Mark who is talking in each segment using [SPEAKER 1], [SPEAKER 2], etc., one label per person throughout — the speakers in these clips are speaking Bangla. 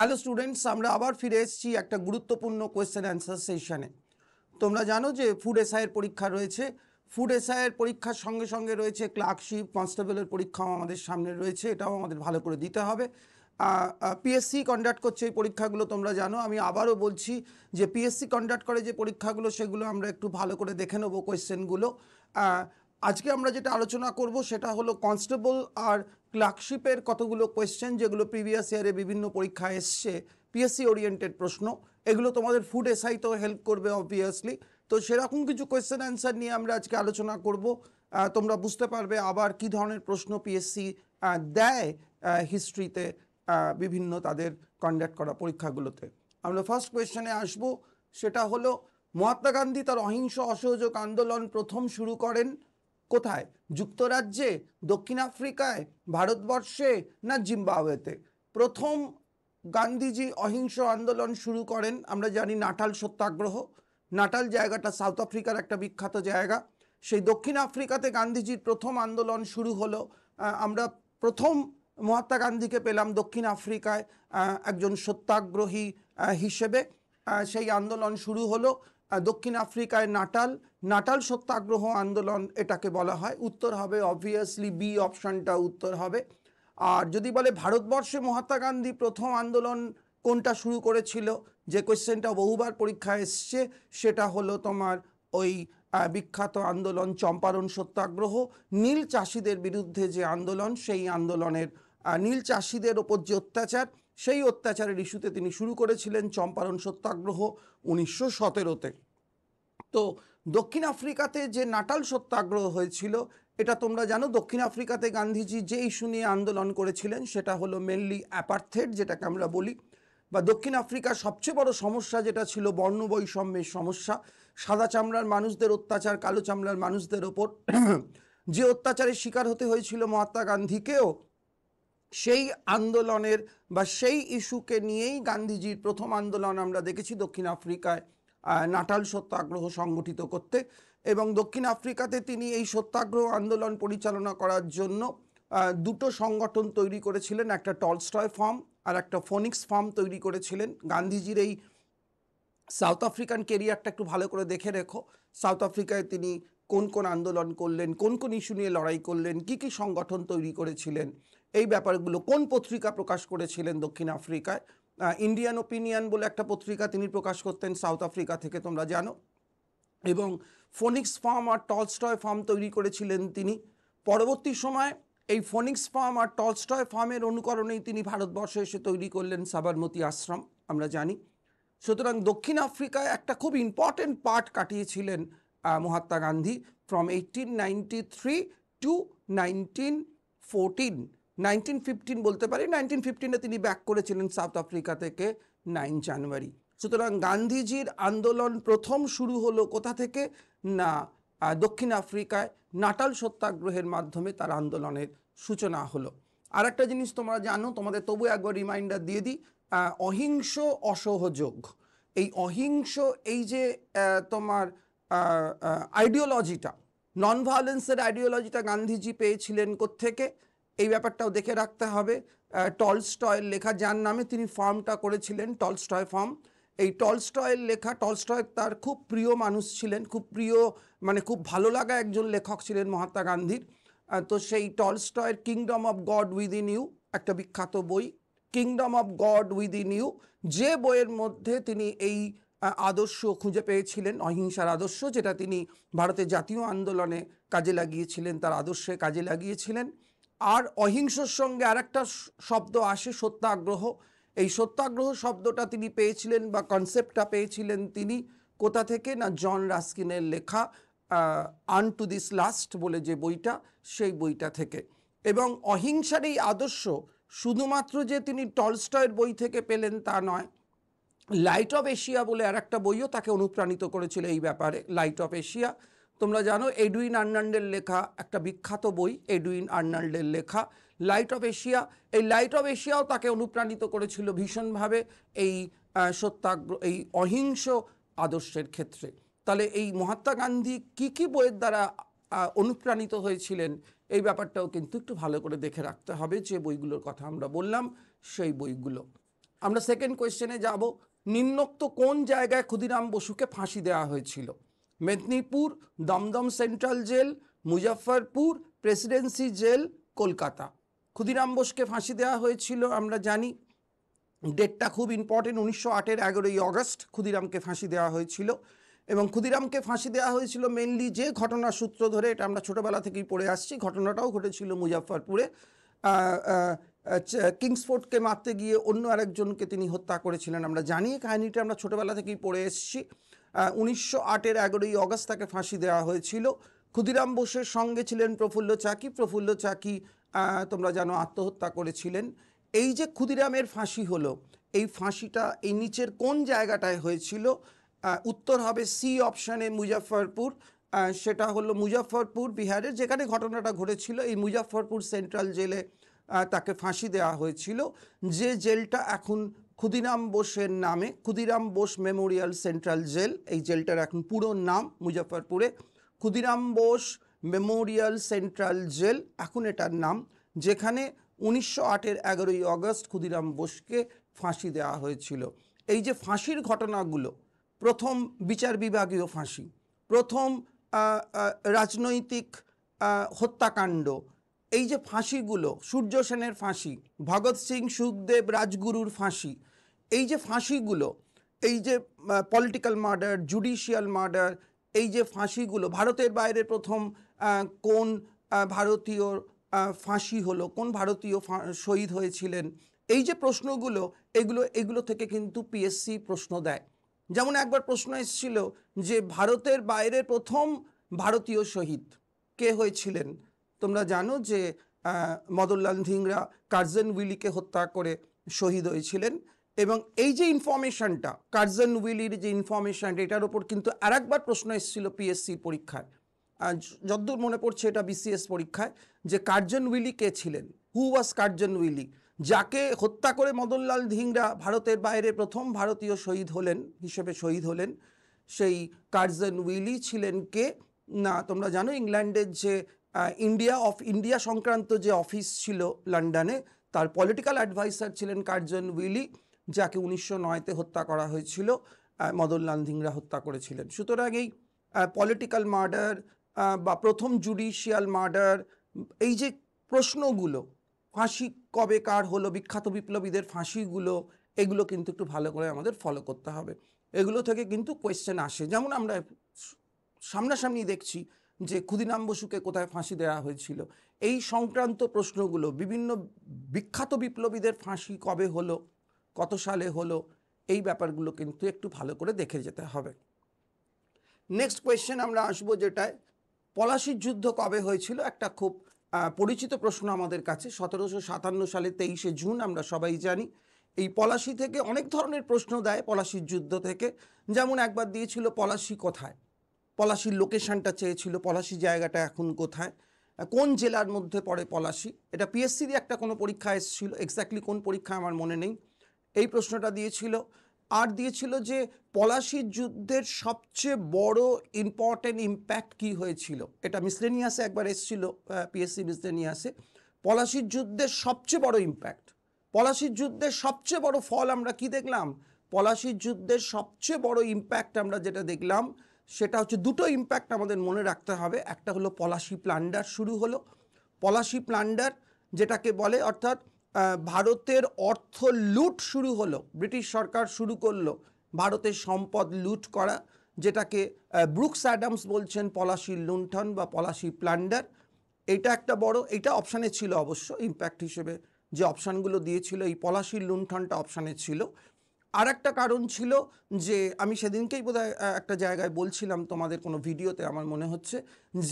[SPEAKER 1] হ্যালো স্টুডেন্টস আমরা আবার ফিরে এসেছি একটা গুরুত্বপূর্ণ কোয়েশ্চেন অ্যান্সার সেশানে তোমরা জানো যে ফুড এসআইয়ের পরীক্ষা রয়েছে ফুড এসআইয়ের পরীক্ষার সঙ্গে সঙ্গে রয়েছে ক্লার্কশিপ কনস্টেবলের পরীক্ষাও আমাদের সামনে রয়েছে এটাও আমাদের ভালো করে দিতে হবে পিএসসি কন্ডাক্ট করছে এই পরীক্ষাগুলো তোমরা জানো আমি আবারও বলছি যে পিএসসি কন্ডাক্ট করে যে পরীক্ষাগুলো সেগুলো আমরা একটু ভালো করে দেখে নেবো কোয়েশ্চেনগুলো আজকে আমরা যেটা আলোচনা করব সেটা হলো কনস্টেবল আর ক্লার্কশিপের কতগুলো কোয়েশ্চেন যেগুলো প্রিভিয়াস ইয়ারে বিভিন্ন পরীক্ষা এসছে পিএসসি ওরিয়েন্টেড প্রশ্ন এগুলো তোমাদের ফুড এসআই তো হেল্প করবে অবভিয়াসলি তো সেরকম কিছু কোয়েশ্চেন অ্যান্সার নিয়ে আমরা আজকে আলোচনা করব তোমরা বুঝতে পারবে আবার কি ধরনের প্রশ্ন পিএসসি দেয় হিস্ট্রিতে বিভিন্ন তাদের কন্ডাক্ট করা পরীক্ষাগুলোতে আমরা ফার্স্ট কোয়েশ্চেনে আসব সেটা হলো মহাত্মা গান্ধী তার অহিংস অসহযোগ আন্দোলন প্রথম শুরু করেন কোথায় যুক্তরাজ্যে দক্ষিণ আফ্রিকায় ভারতবর্ষে না জিম্বাবুয়েতে প্রথম গান্ধীজি অহিংস আন্দোলন শুরু করেন আমরা জানি নাটাল সত্যাগ্রহ নাটাল জায়গাটা সাউথ আফ্রিকার একটা বিখ্যাত জায়গা সেই দক্ষিণ আফ্রিকাতে গান্ধীজির প্রথম আন্দোলন শুরু হলো আমরা প্রথম মহাত্মা গান্ধীকে পেলাম দক্ষিণ আফ্রিকায় একজন সত্যাগ্রহী হিসেবে সেই আন্দোলন শুরু হলো দক্ষিণ আফ্রিকায় নাটাল নাটাল সত্যাগ্রহ আন্দোলন এটাকে বলা হয় উত্তর হবে অবভিয়াসলি বি অপশানটা উত্তর হবে আর যদি বলে ভারতবর্ষে মহাত্মা গান্ধী প্রথম আন্দোলন কোনটা শুরু করেছিল যে কোয়েশ্চেনটা বহুবার পরীক্ষায় এসছে সেটা হলো তোমার ওই বিখ্যাত আন্দোলন চম্পারণ সত্যাগ্রহ নীল চাষিদের বিরুদ্ধে যে আন্দোলন সেই আন্দোলনের নীল চাষিদের ওপর যে অত্যাচার সেই অত্যাচারের ইস্যুতে তিনি শুরু করেছিলেন চম্পারণ সত্যাগ্রহ উনিশশো সতেরোতে তো দক্ষিণ আফ্রিকাতে যে নাটাল সত্যাগ্রহ হয়েছিল এটা তোমরা জানো দক্ষিণ আফ্রিকাতে গান্ধীজি যে ইস্যু নিয়ে আন্দোলন করেছিলেন সেটা হলো মেনলি অ্যাপার্থেড যেটাকে আমরা বলি বা দক্ষিণ আফ্রিকার সবচেয়ে বড় সমস্যা যেটা ছিল বর্ণবৈষম্যের সমস্যা সাদা চামড়ার মানুষদের অত্যাচার কালো চামড়ার মানুষদের ওপর যে অত্যাচারের শিকার হতে হয়েছিল মহাত্মা গান্ধীকেও সেই আন্দোলনের বা সেই ইস্যুকে নিয়েই গান্ধীজির প্রথম আন্দোলন আমরা দেখেছি দক্ষিণ আফ্রিকায় নাটাল সত্যাগ্রহ সংগঠিত করতে এবং দক্ষিণ আফ্রিকাতে তিনি এই সত্যাগ্রহ আন্দোলন পরিচালনা করার জন্য দুটো সংগঠন তৈরি করেছিলেন একটা টলস্টয় ফর্ম আর একটা ফোনিক্স ফর্ম তৈরি করেছিলেন গান্ধীজির এই সাউথ আফ্রিকান কেরিয়ারটা একটু ভালো করে দেখে রেখো সাউথ আফ্রিকায় তিনি কোন কোন আন্দোলন করলেন কোন কোন ইস্যু নিয়ে লড়াই করলেন কি কি সংগঠন তৈরি করেছিলেন এই ব্যাপারগুলো কোন পত্রিকা প্রকাশ করেছিলেন দক্ষিণ আফ্রিকায় ইন্ডিয়ান ওপিনিয়ন বলে একটা পত্রিকা তিনি প্রকাশ করতেন সাউথ আফ্রিকা থেকে তোমরা জানো এবং ফোনিক্স ফার্ম আর টলস্টয় ফার্ম তৈরি করেছিলেন তিনি পরবর্তী সময় এই ফোনিক্স ফার্ম আর টলস্টয় ফার্মের অনুকরণেই তিনি ভারতবর্ষে এসে তৈরি করলেন সাবরমতী আশ্রম আমরা জানি সুতরাং দক্ষিণ আফ্রিকায় একটা খুব ইম্পর্টেন্ট পার্ট কাটিয়েছিলেন Mahatma Gandhi from eighteen ninety three to nineteen fourteen nineteen fifteen বলতে পারি নাইনটিন ফিফটিনে তিনি ব্যাক করেছিলেন সাউথ আফ্রিকা থেকে নাইন জানুয়ারি সুতরাং গান্ধীজির আন্দোলন প্রথম শুরু হলো কোথা থেকে না দক্ষিণ আফ্রিকায় নাটাল সত্যাগ্রহের মাধ্যমে তার আন্দোলনের সূচনা হলো আর একটা জিনিস তোমরা জানো তোমাদের তবু একবার রিমাইন্ডার দিয়ে দিই অহিংস অসহযোগ এই অহিংস এই যে তোমার আইডিওলজিটা নন ভায়োলেন্সের আইডিওলজিটা গান্ধীজি পেয়েছিলেন কোত্থেকে থেকে এই ব্যাপারটাও দেখে রাখতে হবে টলস্টয়ের লেখা যার নামে তিনি ফার্মটা করেছিলেন টলস্টয় ফার্ম এই টলস্টয়ের লেখা টলস্টয় তার খুব প্রিয় মানুষ ছিলেন খুব প্রিয় মানে খুব ভালো লাগা একজন লেখক ছিলেন মহাত্মা গান্ধীর তো সেই টলস্টয়ের Kingdom of God Within You একটা বিখ্যাত বই Kingdom of God Within You যে বইয়ের মধ্যে তিনি এই আদর্শ খুঁজে পেয়েছিলেন অহিংসার আদর্শ যেটা তিনি ভারতের জাতীয় আন্দোলনে কাজে লাগিয়েছিলেন তার আদর্শে কাজে লাগিয়েছিলেন আর অহিংসর সঙ্গে আর একটা শব্দ আসে সত্যাগ্রহ এই সত্যাগ্রহ শব্দটা তিনি পেয়েছিলেন বা কনসেপ্টটা পেয়েছিলেন তিনি কোথা থেকে না জন রাস্কিনের লেখা আন টু দিস লাস্ট বলে যে বইটা সেই বইটা থেকে এবং অহিংসার এই আদর্শ শুধুমাত্র যে তিনি টলস্টয়ের বই থেকে পেলেন তা নয় লাইট অফ এশিয়া বলে আর একটা বইও তাকে অনুপ্রাণিত করেছিল এই ব্যাপারে লাইট অফ এশিয়া তোমরা জানো এডুইন আর্নাল্ডের লেখা একটা বিখ্যাত বই এডুইন আর্নাল্ডের লেখা লাইট অফ এশিয়া এই লাইট অফ এশিয়াও তাকে অনুপ্রাণিত করেছিল ভীষণভাবে এই সত্যাগ্রহ এই অহিংস আদর্শের ক্ষেত্রে তাহলে এই মহাত্মা গান্ধী কী কী বইয়ের দ্বারা অনুপ্রাণিত হয়েছিলেন এই ব্যাপারটাও কিন্তু একটু ভালো করে দেখে রাখতে হবে যে বইগুলোর কথা আমরা বললাম সেই বইগুলো আমরা সেকেন্ড কোয়েশ্চেনে যাব নিম্নোক্ত কোন জায়গায় ক্ষুদিরাম বসুকে ফাঁসি দেওয়া হয়েছিল Midnapore Dumdum central jail Muzaffarpur presidency jail Kolkata Khudiram বোসকে ফাঁসি দেওয়া হয়েছিল আমরা জানি ডেটটা খুব ইম্পর্টেন্ট উনিশশো আটের এগারোই অগস্ট ক্ষুদিরামকে ফাঁসি দেওয়া হয়েছিল এবং ক্ষুদিরামকে ফাঁসি দেওয়া হয়েছিল মেনলি যে ঘটনার সূত্র ধরে এটা আমরা ছোটোবেলা থেকেই পড়ে আসছি ঘটনাটাও ঘটেছিল মুজাফরপুরে কিংসফোর্টকে মারতে গিয়ে অন্য আরেকজনকে তিনি হত্যা করেছিলেন আমরা জানি কাহিনিটা আমরা ছোটোবেলা থেকেই পড়ে এসছি উনিশশো আটের এগারোই অগস্ট তাকে ফাঁসি দেওয়া হয়েছিল ক্ষুদিরাম বোসের সঙ্গে ছিলেন প্রফুল্ল চাকি প্রফুল্ল চাকি তোমরা জানো আত্মহত্যা করেছিলেন এই যে ক্ষুদিরামের ফাঁসি হলো এই ফাঁসিটা এই নিচের কোন জায়গাটায় হয়েছিল উত্তর হবে সি অপশানে মুজাফরপুর সেটা হলো মুজাফরপুর বিহারের যেখানে ঘটনাটা ঘটেছিল এই মুজাফরপুর সেন্ট্রাল জেলে তাকে ফাঁসি দেওয়া হয়েছিল যে জেলটা এখন ক্ষুদিরাম বোসের নামে Khudiram Bose memorial central jail এই জেলটার এখন পুরো নাম মুজাফরপুরে Khudiram Bose memorial central jail এখন এটার নাম যেখানে উনিশশো আটের এগারোই অগস্ট ক্ষুদিরাম বোসকে ফাঁসি দেওয়া হয়েছিল এই যে ফাঁসির ঘটনাগুলো প্রথম বিচার বিভাগীয় ফাঁসি প্রথম রাজনৈতিক হত্যাকাণ্ড এই যে ফাঁসিগুলো সূর্য সেনের ফাঁসি ভগৎ সিং সুখদেব রাজগুরুর ফাঁসি এই যে ফাঁসিগুলো এই যে পলিটিক্যাল মার্ডার জুডিশিয়াল মার্ডার এই যে ফাঁসিগুলো ভারতের বাইরে প্রথম কোন ভারতীয় ফাঁসি হলো কোন ভারতীয় শহীদ হয়েছিলেন এই যে প্রশ্নগুলো এগুলো এগুলো থেকে কিন্তু পিএসসি প্রশ্ন দেয় যেমন একবার প্রশ্ন এসেছিল যে ভারতের বাইরে প্রথম ভারতীয় শহীদ কে হয়েছিলেন তোমরা জানো যে মদনলাল ধিংরা কার্জন উইলিকে হত্যা করে শহীদ হয়েছিলেন এবং এই যে ইনফরমেশানটা কার্জন উইলির যে ইনফরমেশানটা এটার ওপর কিন্তু আর একবার প্রশ্ন এসেছিল পিএসসি পরীক্ষায় যদ্দূর মনে পড়ছে এটা বিসিএস পরীক্ষায় যে কার্জন উইলি কে ছিলেন হু ওয়াজ কার্জন উইলি যাকে হত্যা করে মদনলাল ধিংরা ভারতের বাইরে প্রথম ভারতীয় শহীদ হলেন হিসেবে শহীদ হলেন সেই কার্জন উইলি ছিলেন কে না তোমরা জানো ইংল্যান্ডের যে ইন্ডিয়া অফ ইন্ডিয়া সংক্রান্ত যে অফিস ছিল লন্ডনে তার পলিটিক্যাল অ্যাডভাইসার ছিলেন কার্জন উইলি যাকে উনিশশো নয়তে হত্যা করা হয়েছিল মদনলাল ধিংরা হত্যা করেছিলেন সুতরাং এই পলিটিক্যাল মার্ডার বা প্রথম জুডিশিয়াল মার্ডার এই যে প্রশ্নগুলো ফাঁসি কবে কার হলো বিখ্যাত বিপ্লবীদের ফাঁসিগুলো এগুলো কিন্তু একটু ভালো করে আমাদের ফলো করতে হবে এগুলো থেকে কিন্তু কোয়েশ্চেন আসে যেমন আমরা সামনাসামনি দেখছি যে ক্ষুদিরাম বসুকে কোথায় ফাঁসি দেওয়া হয়েছিল এই সংক্রান্ত প্রশ্নগুলো বিভিন্ন বিখ্যাত বিপ্লবীদের ফাঁসি কবে হলো কত সালে হলো এই ব্যাপারগুলো কিন্তু একটু ভালো করে দেখে যেতে হবে নেক্সট কোয়েশ্চেন আমরা আসবো যেটায় পলাশির যুদ্ধ কবে হয়েছিল একটা খুব পরিচিত প্রশ্ন আমাদের কাছে সতেরোশো সাতান্ন সালে তেইশে জুন আমরা সবাই জানি এই পলাশি থেকে অনেক ধরনের প্রশ্ন দেয় পলাশির যুদ্ধ থেকে যেমন একবার দিয়েছিল পলাশি কোথায় পলাশির লোকেশানটা চেয়েছিল পলাশি জায়গাটা এখন কোথায় কোন জেলার মধ্যে পড়ে পলাশি এটা পিএসসি দিয়ে একটা কোনো পরীক্ষা এসেছিল এক্স্যাক্টলি কোন পরীক্ষা আমার মনে নেই এই প্রশ্নটা দিয়েছিল আর দিয়েছিল যে পলাশির যুদ্ধের সবচেয়ে বড় ইম্পর্টেন্ট ইম্প্যাক্ট কি হয়েছিল এটা মিসলেনিয়াসে একবার এসেছিল পিএসসি মিসলেনিয়াসে পলাশির যুদ্ধের সবচেয়ে বড় ইম্প্যাক্ট পলাশির যুদ্ধের সবচেয়ে বড় ফল আমরা কি দেখলাম পলাশির যুদ্ধের সবচেয়ে বড় ইম্প্যাক্ট আমরা যেটা দেখলাম সেটা হচ্ছে দুটো ইম্প্যাক্ট আমাদের মনে রাখতে হবে একটা হলো পলাশি প্লান্ডার শুরু হলো পলাশি প্লান্ডার যেটাকে বলে অর্থাৎ ভারতের অর্থ লুট শুরু হলো ব্রিটিশ সরকার শুরু করলো ভারতের সম্পদ লুট করা যেটাকে ব্রুকস অ্যাডামস বলছেন পলাশি লুণ্ঠন বা পলাশি প্লান্ডার এটা একটা বড় এটা অপশানে ছিল অবশ্য ইম্প্যাক্ট হিসেবে যে অপশানগুলো দিয়েছিল এই পলাশি লুণ্ঠনটা অপশানে ছিল আর একটা কারণ ছিল যে আমি সেদিনকেই বোধহয় একটা জায়গায় বলছিলাম তোমাদের কোনো ভিডিওতে আমার মনে হচ্ছে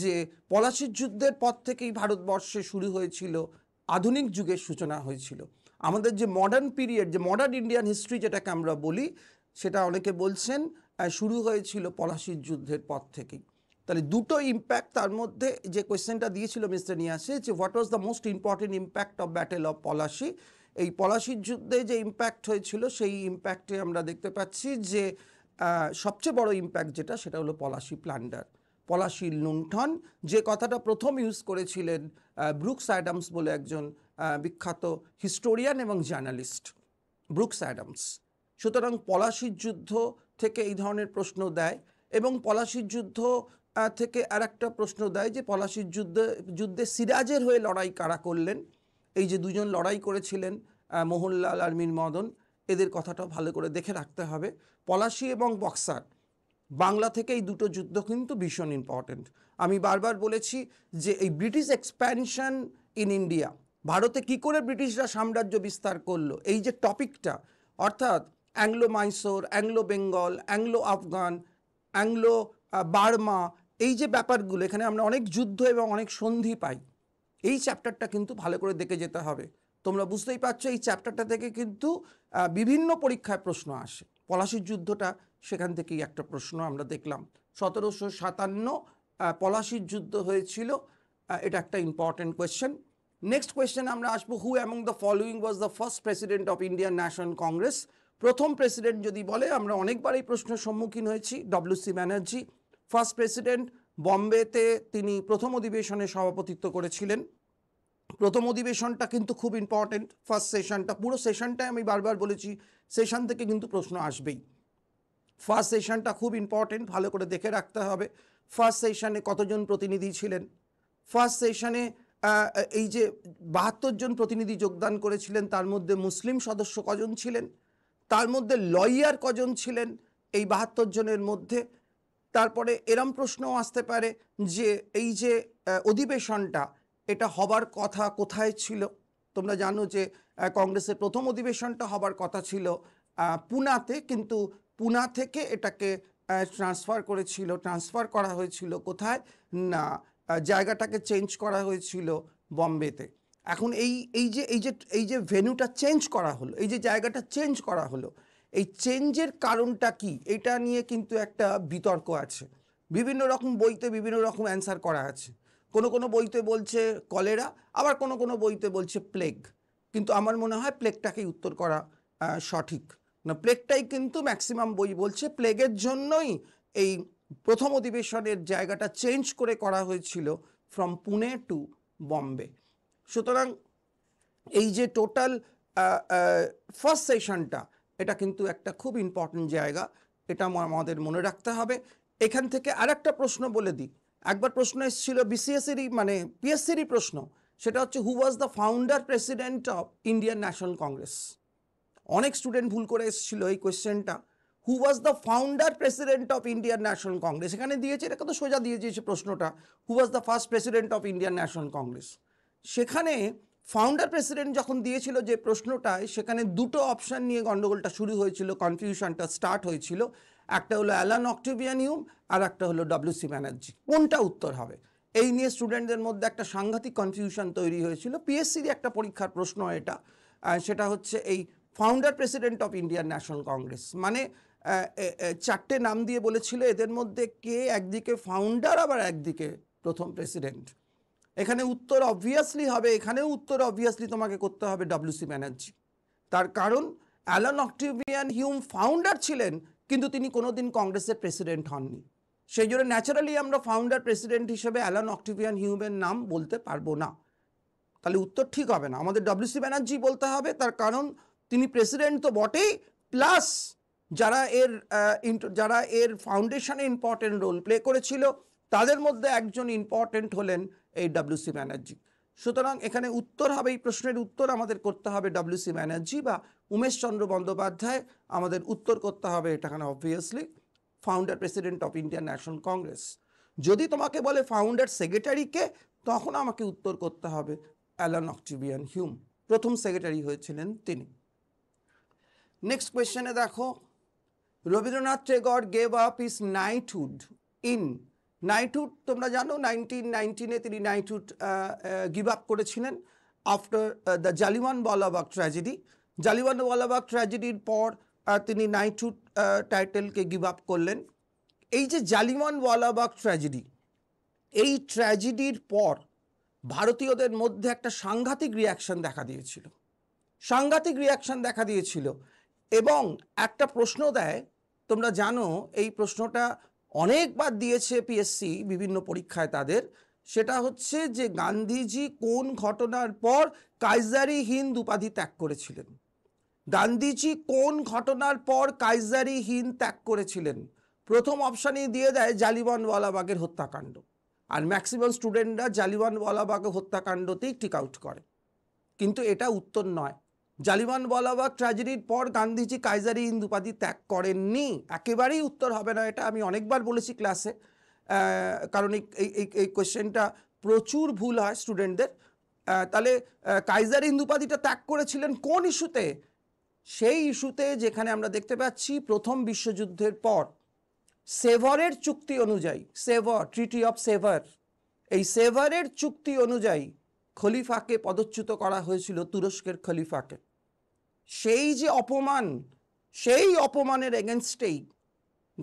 [SPEAKER 1] যে পলাশির যুদ্ধের পর থেকেই ভারতবর্ষে শুরু হয়েছিল আধুনিক যুগের সূচনা হয়েছিল আমাদের যে মডার্ন পিরিয়ড যে মডার্ন ইন্ডিয়ান হিস্ট্রি যেটাকে আমরা বলি সেটা অনেকে বলছেন শুরু হয়েছিল পলাশির যুদ্ধের পর থেকেই তাহলে দুটো ইম্প্যাক্ট তার মধ্যে যে কোয়েশ্চেনটা দিয়েছিল মিস্টার নিয়াসে যে what was the most important impact of battle of Plassey এই পলাশির যুদ্ধে যে ইম্প্যাক্ট হয়েছিল সেই ইম্প্যাক্টে আমরা দেখতে পাচ্ছি যে সবচেয়ে বড় ইম্প্যাক্ট যেটা সেটা হলো পলাশি প্ল্যান্ডার পলাশি লুণ্ঠন যে কথাটা প্রথম ইউজ করেছিলেন ব্রুকস অ্যাডামস বলে একজন বিখ্যাত হিস্টোরিয়ান এবং জার্নালিস্ট ব্রুকস অ্যাডামস সুতরাং পলাশির যুদ্ধ থেকে এই ধরনের প্রশ্ন দেয় এবং পলাশির যুদ্ধ থেকে আর একটা প্রশ্ন দেয় যে পলাশির যুদ্ধে যুদ্ধে সিরাজের হয়ে লড়াই কারা করলেন এই যে দুজন লড়াই করেছিলেন মোহনলাল আর মীর মদন এদের কথাটা ভালো করে দেখে রাখতে হবে পলাশি এবং বক্সার বাংলা থেকে এই দুটো যুদ্ধ কিন্তু ভীষণ ইম্পর্টেন্ট আমি বারবার বলেছি যে এই ব্রিটিশ এক্সপ্যানশন ইন ইন্ডিয়া ভারতে কি করে ব্রিটিশরা সাম্রাজ্য বিস্তার করলো এই যে টপিকটা অর্থাৎ Anglo Mysore Anglo Bengal Anglo Afghan Anglo Burma এই যে ব্যাপারগুলো এখানে আমরা অনেক যুদ্ধ এবং অনেক সন্ধি পাই এই চ্যাপ্টারটা কিন্তু ভালো করে দেখে যেতে হবে তোমরা বুঝতেই পারছো এই চ্যাপ্টারটা থেকে কিন্তু বিভিন্ন পরীক্ষায় প্রশ্ন আসে পলাশির যুদ্ধটা সেখান থেকেই একটা প্রশ্ন আমরা দেখলাম সতেরোশো সাতান্ন পলাশির যুদ্ধ হয়েছিল এটা একটা ইম্পর্টেন্ট কোয়েশ্চেন নেক্সট কোয়েশ্চেন আমরা আসবো who among the following was the first president of Indian National Congress প্রথম প্রেসিডেন্ট যদি বলে আমরা অনেকবার এই প্রশ্নের সম্মুখীন হয়েছি ডব্লিউসি ব্যানার্জি ফার্স্ট প্রেসিডেন্ট বম্বেতে তিনি প্রথম অধিবেশনে সভাপতিত্ব করেছিলেন প্রথম অধিবেশনটা কিন্তু খুব ইম্পর্টেন্ট ফার্স্ট সেশনটা পুরো সেশনটাই আমি বারবার বলেছি সেশন থেকে কিন্তু প্রশ্ন আসবেই ফার্স্ট সেশনটা খুব ইম্পর্টেন্ট ভালো করে দেখে রাখতে হবে ফার্স্ট সেশনে কতজন প্রতিনিধি ছিলেন ফার্স্ট সেশনে এই যে বাহাত্তর জন প্রতিনিধি যোগদান করেছিলেন তার মধ্যে মুসলিম সদস্য কজন ছিলেন তার মধ্যে লয়ার কজন ছিলেন এই বাহাত্তর জনের মধ্যে তারপরে এরম প্রশ্নও আসতে পারে যে এই যে অধিবেশনটা এটা হবার কথা কোথায় ছিল তোমরা জানো যে কংগ্রেসের প্রথম অধিবেশনটা হবার কথা ছিল পুনাতে কিন্তু পুনা থেকে এটাকে ট্রান্সফার করেছিল ট্রান্সফার করা হয়েছিল কোথায় না জায়গাটাকে চেঞ্জ করা হয়েছিল বম্বেতে এখন এই এই যে এই যে এই যে ভেন্যুটা চেঞ্জ করা হলো এই যে জায়গাটা চেঞ্জ করা হলো এই চেঞ্জের কারণটা কি এটা নিয়ে কিন্তু একটা বিতর্ক আছে বিভিন্ন রকম বইতে বিভিন্ন রকম অ্যান্সার করা আছে কোনো কোনো বইতে বলছে কলেরা আবার কোনো কোনো বইতে বলছে প্লেগ কিন্তু আমার মনে হয় প্লেগটাকেই উত্তর করা সঠিক না প্লেগটাই কিন্তু ম্যাক্সিমাম বই বলছে প্লেগের জন্যই এই প্রথম অধিবেশনের জায়গাটা চেঞ্জ করে করা হয়েছিল ফ্রম পুনে টু বম্বে সুতরাং এই যে টোটাল ফার্স্ট সেশনটা এটা কিন্তু একটা খুব ইম্পর্টেন্ট জায়গা এটা আমাদের মনে রাখতে হবে এখান থেকে আর একটা প্রশ্ন বলে দিই একবার প্রশ্ন এসেছিল বিসিএসেরই e মানে পিএসসিরই প্রশ্ন সেটা হচ্ছে who was the founder president of Indian National Congress অনেক স্টুডেন্ট ভুল করে এসেছিল এই কোয়েশ্চেনটা who was the founder president of Indian National Congress এখানে দিয়েছে এটা কত সোজা দিয়ে দিয়েছে প্রশ্নটা who was the first president of Indian National Congress সেখানে ফাউন্ডার প্রেসিডেন্ট যখন দিয়েছিল যে প্রশ্নটায় সেখানে দুটো অপশান নিয়ে গণ্ডগোলটা শুরু হয়েছিল কনফিউশনটা স্টার্ট হয়েছিল একটা হলো অ্যালান অক্টিভিয়ানিউম আর একটা হলো ডব্লিউসি ব্যানার্জি কোনটা উত্তর হবে এই নিয়ে স্টুডেন্টদের মধ্যে একটা সাংঘাতিক কনফিউশন তৈরি হয়েছিল পিএসসির একটা পরীক্ষার প্রশ্ন এটা সেটা হচ্ছে এই founder president of Indian National Congress মানে চারটে নাম দিয়ে বলেছিল এদের মধ্যে কে একদিকে ফাউন্ডার আবার একদিকে প্রথম প্রেসিডেন্ট এখানে উত্তর অবভিয়াসলি হবে এখানেও উত্তর অবভিয়াসলি তোমাকে করতে হবে ডব্লিউসি ব্যানার্জি তার কারণ অ্যালান অক্টিভিয়ান হিউম ফাউন্ডার ছিলেন কিন্তু তিনি কোনোদিন কংগ্রেসের প্রেসিডেন্ট হননি সেই জন্য ন্যাচারালি আমরা ফাউন্ডার প্রেসিডেন্ট হিসেবে অ্যালান অক্টিভিয়ান হিউমের নাম বলতে পারবো না তাহলে উত্তর ঠিক হবে না আমাদের ডব্লিউসি ব্যানার্জি বলতে হবে তার কারণ তিনি প্রেসিডেন্ট তো বটেই প্লাস যারা এর যারা এর ফাউন্ডেশনে ইম্পর্টেন্ট রোল প্লে করেছিল তাদের মধ্যে একজন ইম্পর্টেন্ট হলেন এই ডাব্লিউ সি ব্যানার্জি সুতরাং এখানে উত্তর হবে এই প্রশ্নের উত্তর আমাদের করতে হবে ডাব্লিউ সি ব্যানার্জি বা উমেশচন্দ্র বন্দ্যোপাধ্যায় আমাদের উত্তর করতে হবে এটাখানে obviously founder president of Indian National Congress যদি তোমাকে বলে ফাউন্ডার সেক্রেটারিকে তখন আমাকে উত্তর করতে হবে অ্যালান অক্টিভিয়ান হিউম প্রথম সেক্রেটারি হয়েছিলেন তিনি নেক্সট কোয়েশ্চেনে দেখো Rabindranath Tagore gave up his knighthood in knighthood তোমরা জানো নাইনটিন নাইনটিনে তিনি নাইটহুড গিভ আপ করেছিলেন after the Jallianwala Bagh tragedy Walabagh ট্র্যাজেডির পর তিনি নাইটহুড টাইটেলকে গিভ আপ করলেন এই যে ওয়ালাবাগ ট্র্যাজেডি এই ট্র্যাজেডির পর ভারতীয়দের মধ্যে একটা সাংঘাতিক রিয়াকশন দেখা দিয়েছিল সাংঘাতিক রিয়াকশন দেখা দিয়েছিল এবং একটা প্রশ্ন দেয় তোমরা জানো এই প্রশ্নটা অনেকবার দিয়েছে পিএসসি বিভিন্ন পরীক্ষায় তাদের সেটা হচ্ছে যে গান্ধীজি কোন ঘটনার পর কাইজারি হিন্দ উপাধি ত্যাগ করেছিলেন গান্ধীজি কোন ঘটনার পর কাইজারি হিন্দ ত্যাগ করেছিলেন প্রথম অপশানই দিয়ে দেয় জালিবানওয়ালাবাগের হত্যাকাণ্ড আর ম্যাক্সিমাম স্টুডেন্টরা জালিবানওয়ালাবাগের হত্যাকাণ্ডতেই টিক আউট করে কিন্তু এটা উত্তর নয় জালিমান জালিওয়ানওয়ালাবাগ ট্র্যাজেডির পর গান্ধীজি কাইজারি ইন্দুপাতি ত্যাগ করেননি একেবারেই উত্তর হবে না এটা আমি অনেকবার বলেছি ক্লাসে কারণ এই এই কোয়েশ্চেনটা প্রচুর ভুল হয় স্টুডেন্টদের তাহলে কাইজারি ইন্দুপাতিটা ত্যাগ করেছিলেন কোন ইস্যুতে সেই ইস্যুতে যেখানে আমরা দেখতে পাচ্ছি প্রথম বিশ্বযুদ্ধের পর সেভারের চুক্তি অনুযায়ী সেভার ট্রিটি অফ সেভার এই সেভারের চুক্তি অনুযায়ী খলিফাকে পদচ্যুত করা হয়েছিল তুরস্কের খলিফাকে সেই যে অপমান সেই অপমানের এগেনস্টেই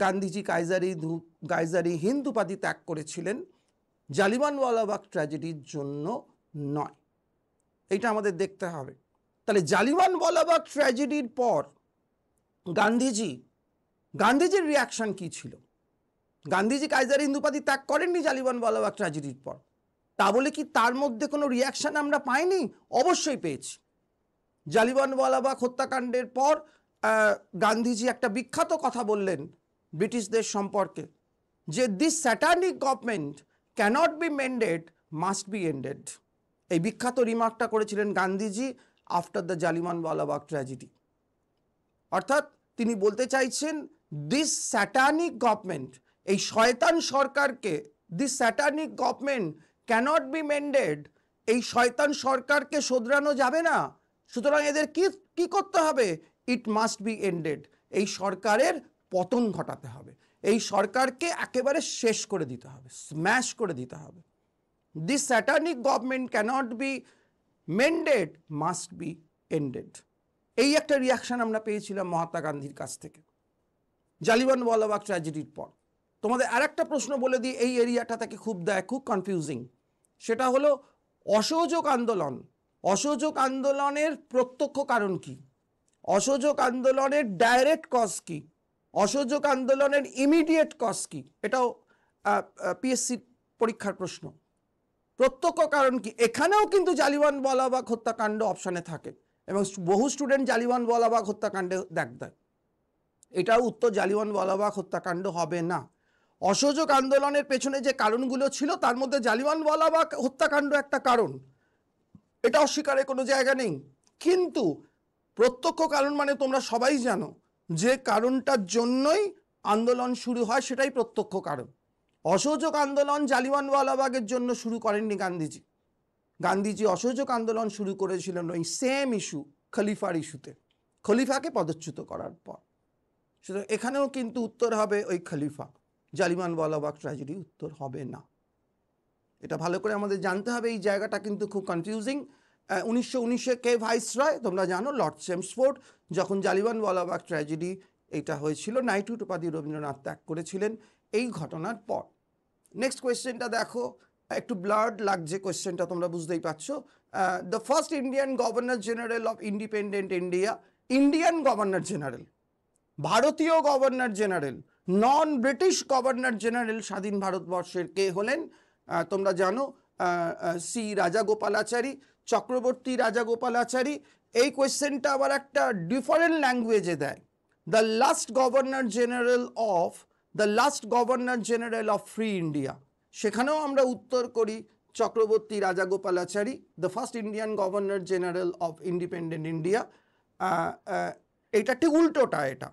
[SPEAKER 1] গান্ধীজি কাইজারি কাইজারি হিন্দু উপাধি ত্যাগ করেছিলেন জালিমানওয়ালাবাগ ট্র্যাজেডির জন্য নয় এটা আমাদের দেখতে হবে তাহলে জালিমানওয়ালাবাগ ট্র্যাজেডির পর গান্ধীজি গান্ধীজির রিয়াকশান কী ছিল গান্ধীজি কাইজারি হিন্দুপাদী ত্যাগ করেননি জালিবানওয়ালাবাগ ট্র্যাজেডির পর তা বলে কি তার মধ্যে কোনো রিয়াকশান আমরা পাইনি অবশ্যই পেয়েছি জালিবানওয়ালাবাগ হত্যাকাণ্ডের পর গান্ধীজি একটা বিখ্যাত কথা বললেন ব্রিটিশদের সম্পর্কে যে this satanic government cannot be mended must be ended এই বিখ্যাত রিমার্কটা করেছিলেন Gandhiji after the Jallianwala Bagh tragedy অর্থাৎ তিনি বলতে চাইছেন দিস স্যাটানিক গভর্নমেন্ট এই শয়তান সরকারকে this satanic government cannot be mended এই শয়তান সরকারকে শোধরানো যাবে না সুতরাং এদের কি কি করতে হবে ইট মাস্ট বি এন্ডেড এই সরকারের পতন ঘটাতে হবে এই সরকারকে একেবারে শেষ করে দিতে হবে স্ম্যাশ করে দিতে হবে this satanic government cannot be mended must be ended এই একটা রিয়াকশান আমরা পেয়েছিলাম মহাত্মা গান্ধীর কাছ থেকে জালিবান জালিওয়ানওয়ালাবাগ ট্র্যাজেডির পর তোমাদের আর একটা প্রশ্ন বলে দিই এই এরিয়াটা তাকে খুব দেয় খুব কনফিউজিং সেটা হলো অসহযোগ আন্দোলন অসহযোগ আন্দোলনের প্রত্যক্ষ কারণ কি অসহযোগ আন্দোলনের ডাইরেক্ট কজ কি অসহযোগ আন্দোলনের ইমিডিয়েট কজ কি এটাও পিএসসি পরীক্ষার প্রশ্ন প্রত্যক্ষ কারণ কি এখানেও কিন্তু বলাবাক হত্যাকাণ্ড অপশানে থাকে এবং বহু স্টুডেন্ট জালিওয়ানওয়ালাবাগ হত্যাকাণ্ডে দেখ দেয় এটাও উত্তর বলাবাক হত্যাকাণ্ড হবে না অসহযোগ আন্দোলনের পেছনে যে কারণগুলো ছিল তার মধ্যে জালিমানওয়ালা বা হত্যাকাণ্ড একটা কারণ এটা অস্বীকারের কোনো জায়গা নেই কিন্তু প্রত্যক্ষ কারণ মানে তোমরা সবাই জানো যে কারণটার জন্যই আন্দোলন শুরু হয় সেটাই প্রত্যক্ষ কারণ অসহযোগ আন্দোলন জালিমানওয়ালাবাগের জন্য শুরু করেননি গান্ধীজি গান্ধীজি অসহযোগ আন্দোলন শুরু করেছিলেন ওই সেম ইস্যু খলিফার ইস্যুতে খলিফাকে পদচ্যুত করার পর সুতরাং এখানেও কিন্তু উত্তর হবে ওই খলিফা জালিমানওয়ালাবাগ ট্র্যাজেডি উত্তর হবে না এটা ভালো করে আমাদের জানতে হবে এই জায়গাটা কিন্তু খুব কনফিউজিং উনিশশো উনিশে কে রয় তোমরা জানো লর্ড সেমসফোর্ড যখন জালিবানওয়ালাবাগ ট্র্যাজেডি এটা হয়েছিল নাইটুট উপাধি রবীন্দ্রনাথ ত্যাগ করেছিলেন এই ঘটনার পর নেক্সট কোয়েশ্চেনটা দেখো একটু ব্লার্ড লাগছে কোয়েশ্চেনটা তোমরা বুঝতেই পারছো the first Indian governor general of independent India Indian governor general ভারতীয় governor general non British governor general স্বাধীন ভারতবর্ষের কে হলেন তোমরা জানো সি রাজাগোপালাচারী চক্রবর্তী রাজাগোপালাচারী এই কোয়েশ্চেনটা আবার একটা ডিফারেন্ট ল্যাঙ্গুয়েজে দেয় the last governor general of the last governor general of free India সেখানেও আমরা উত্তর করি Chakravarti Rajagopalachari the first Indian governor general of independent India এটা ঠিক উল্টোটা এটা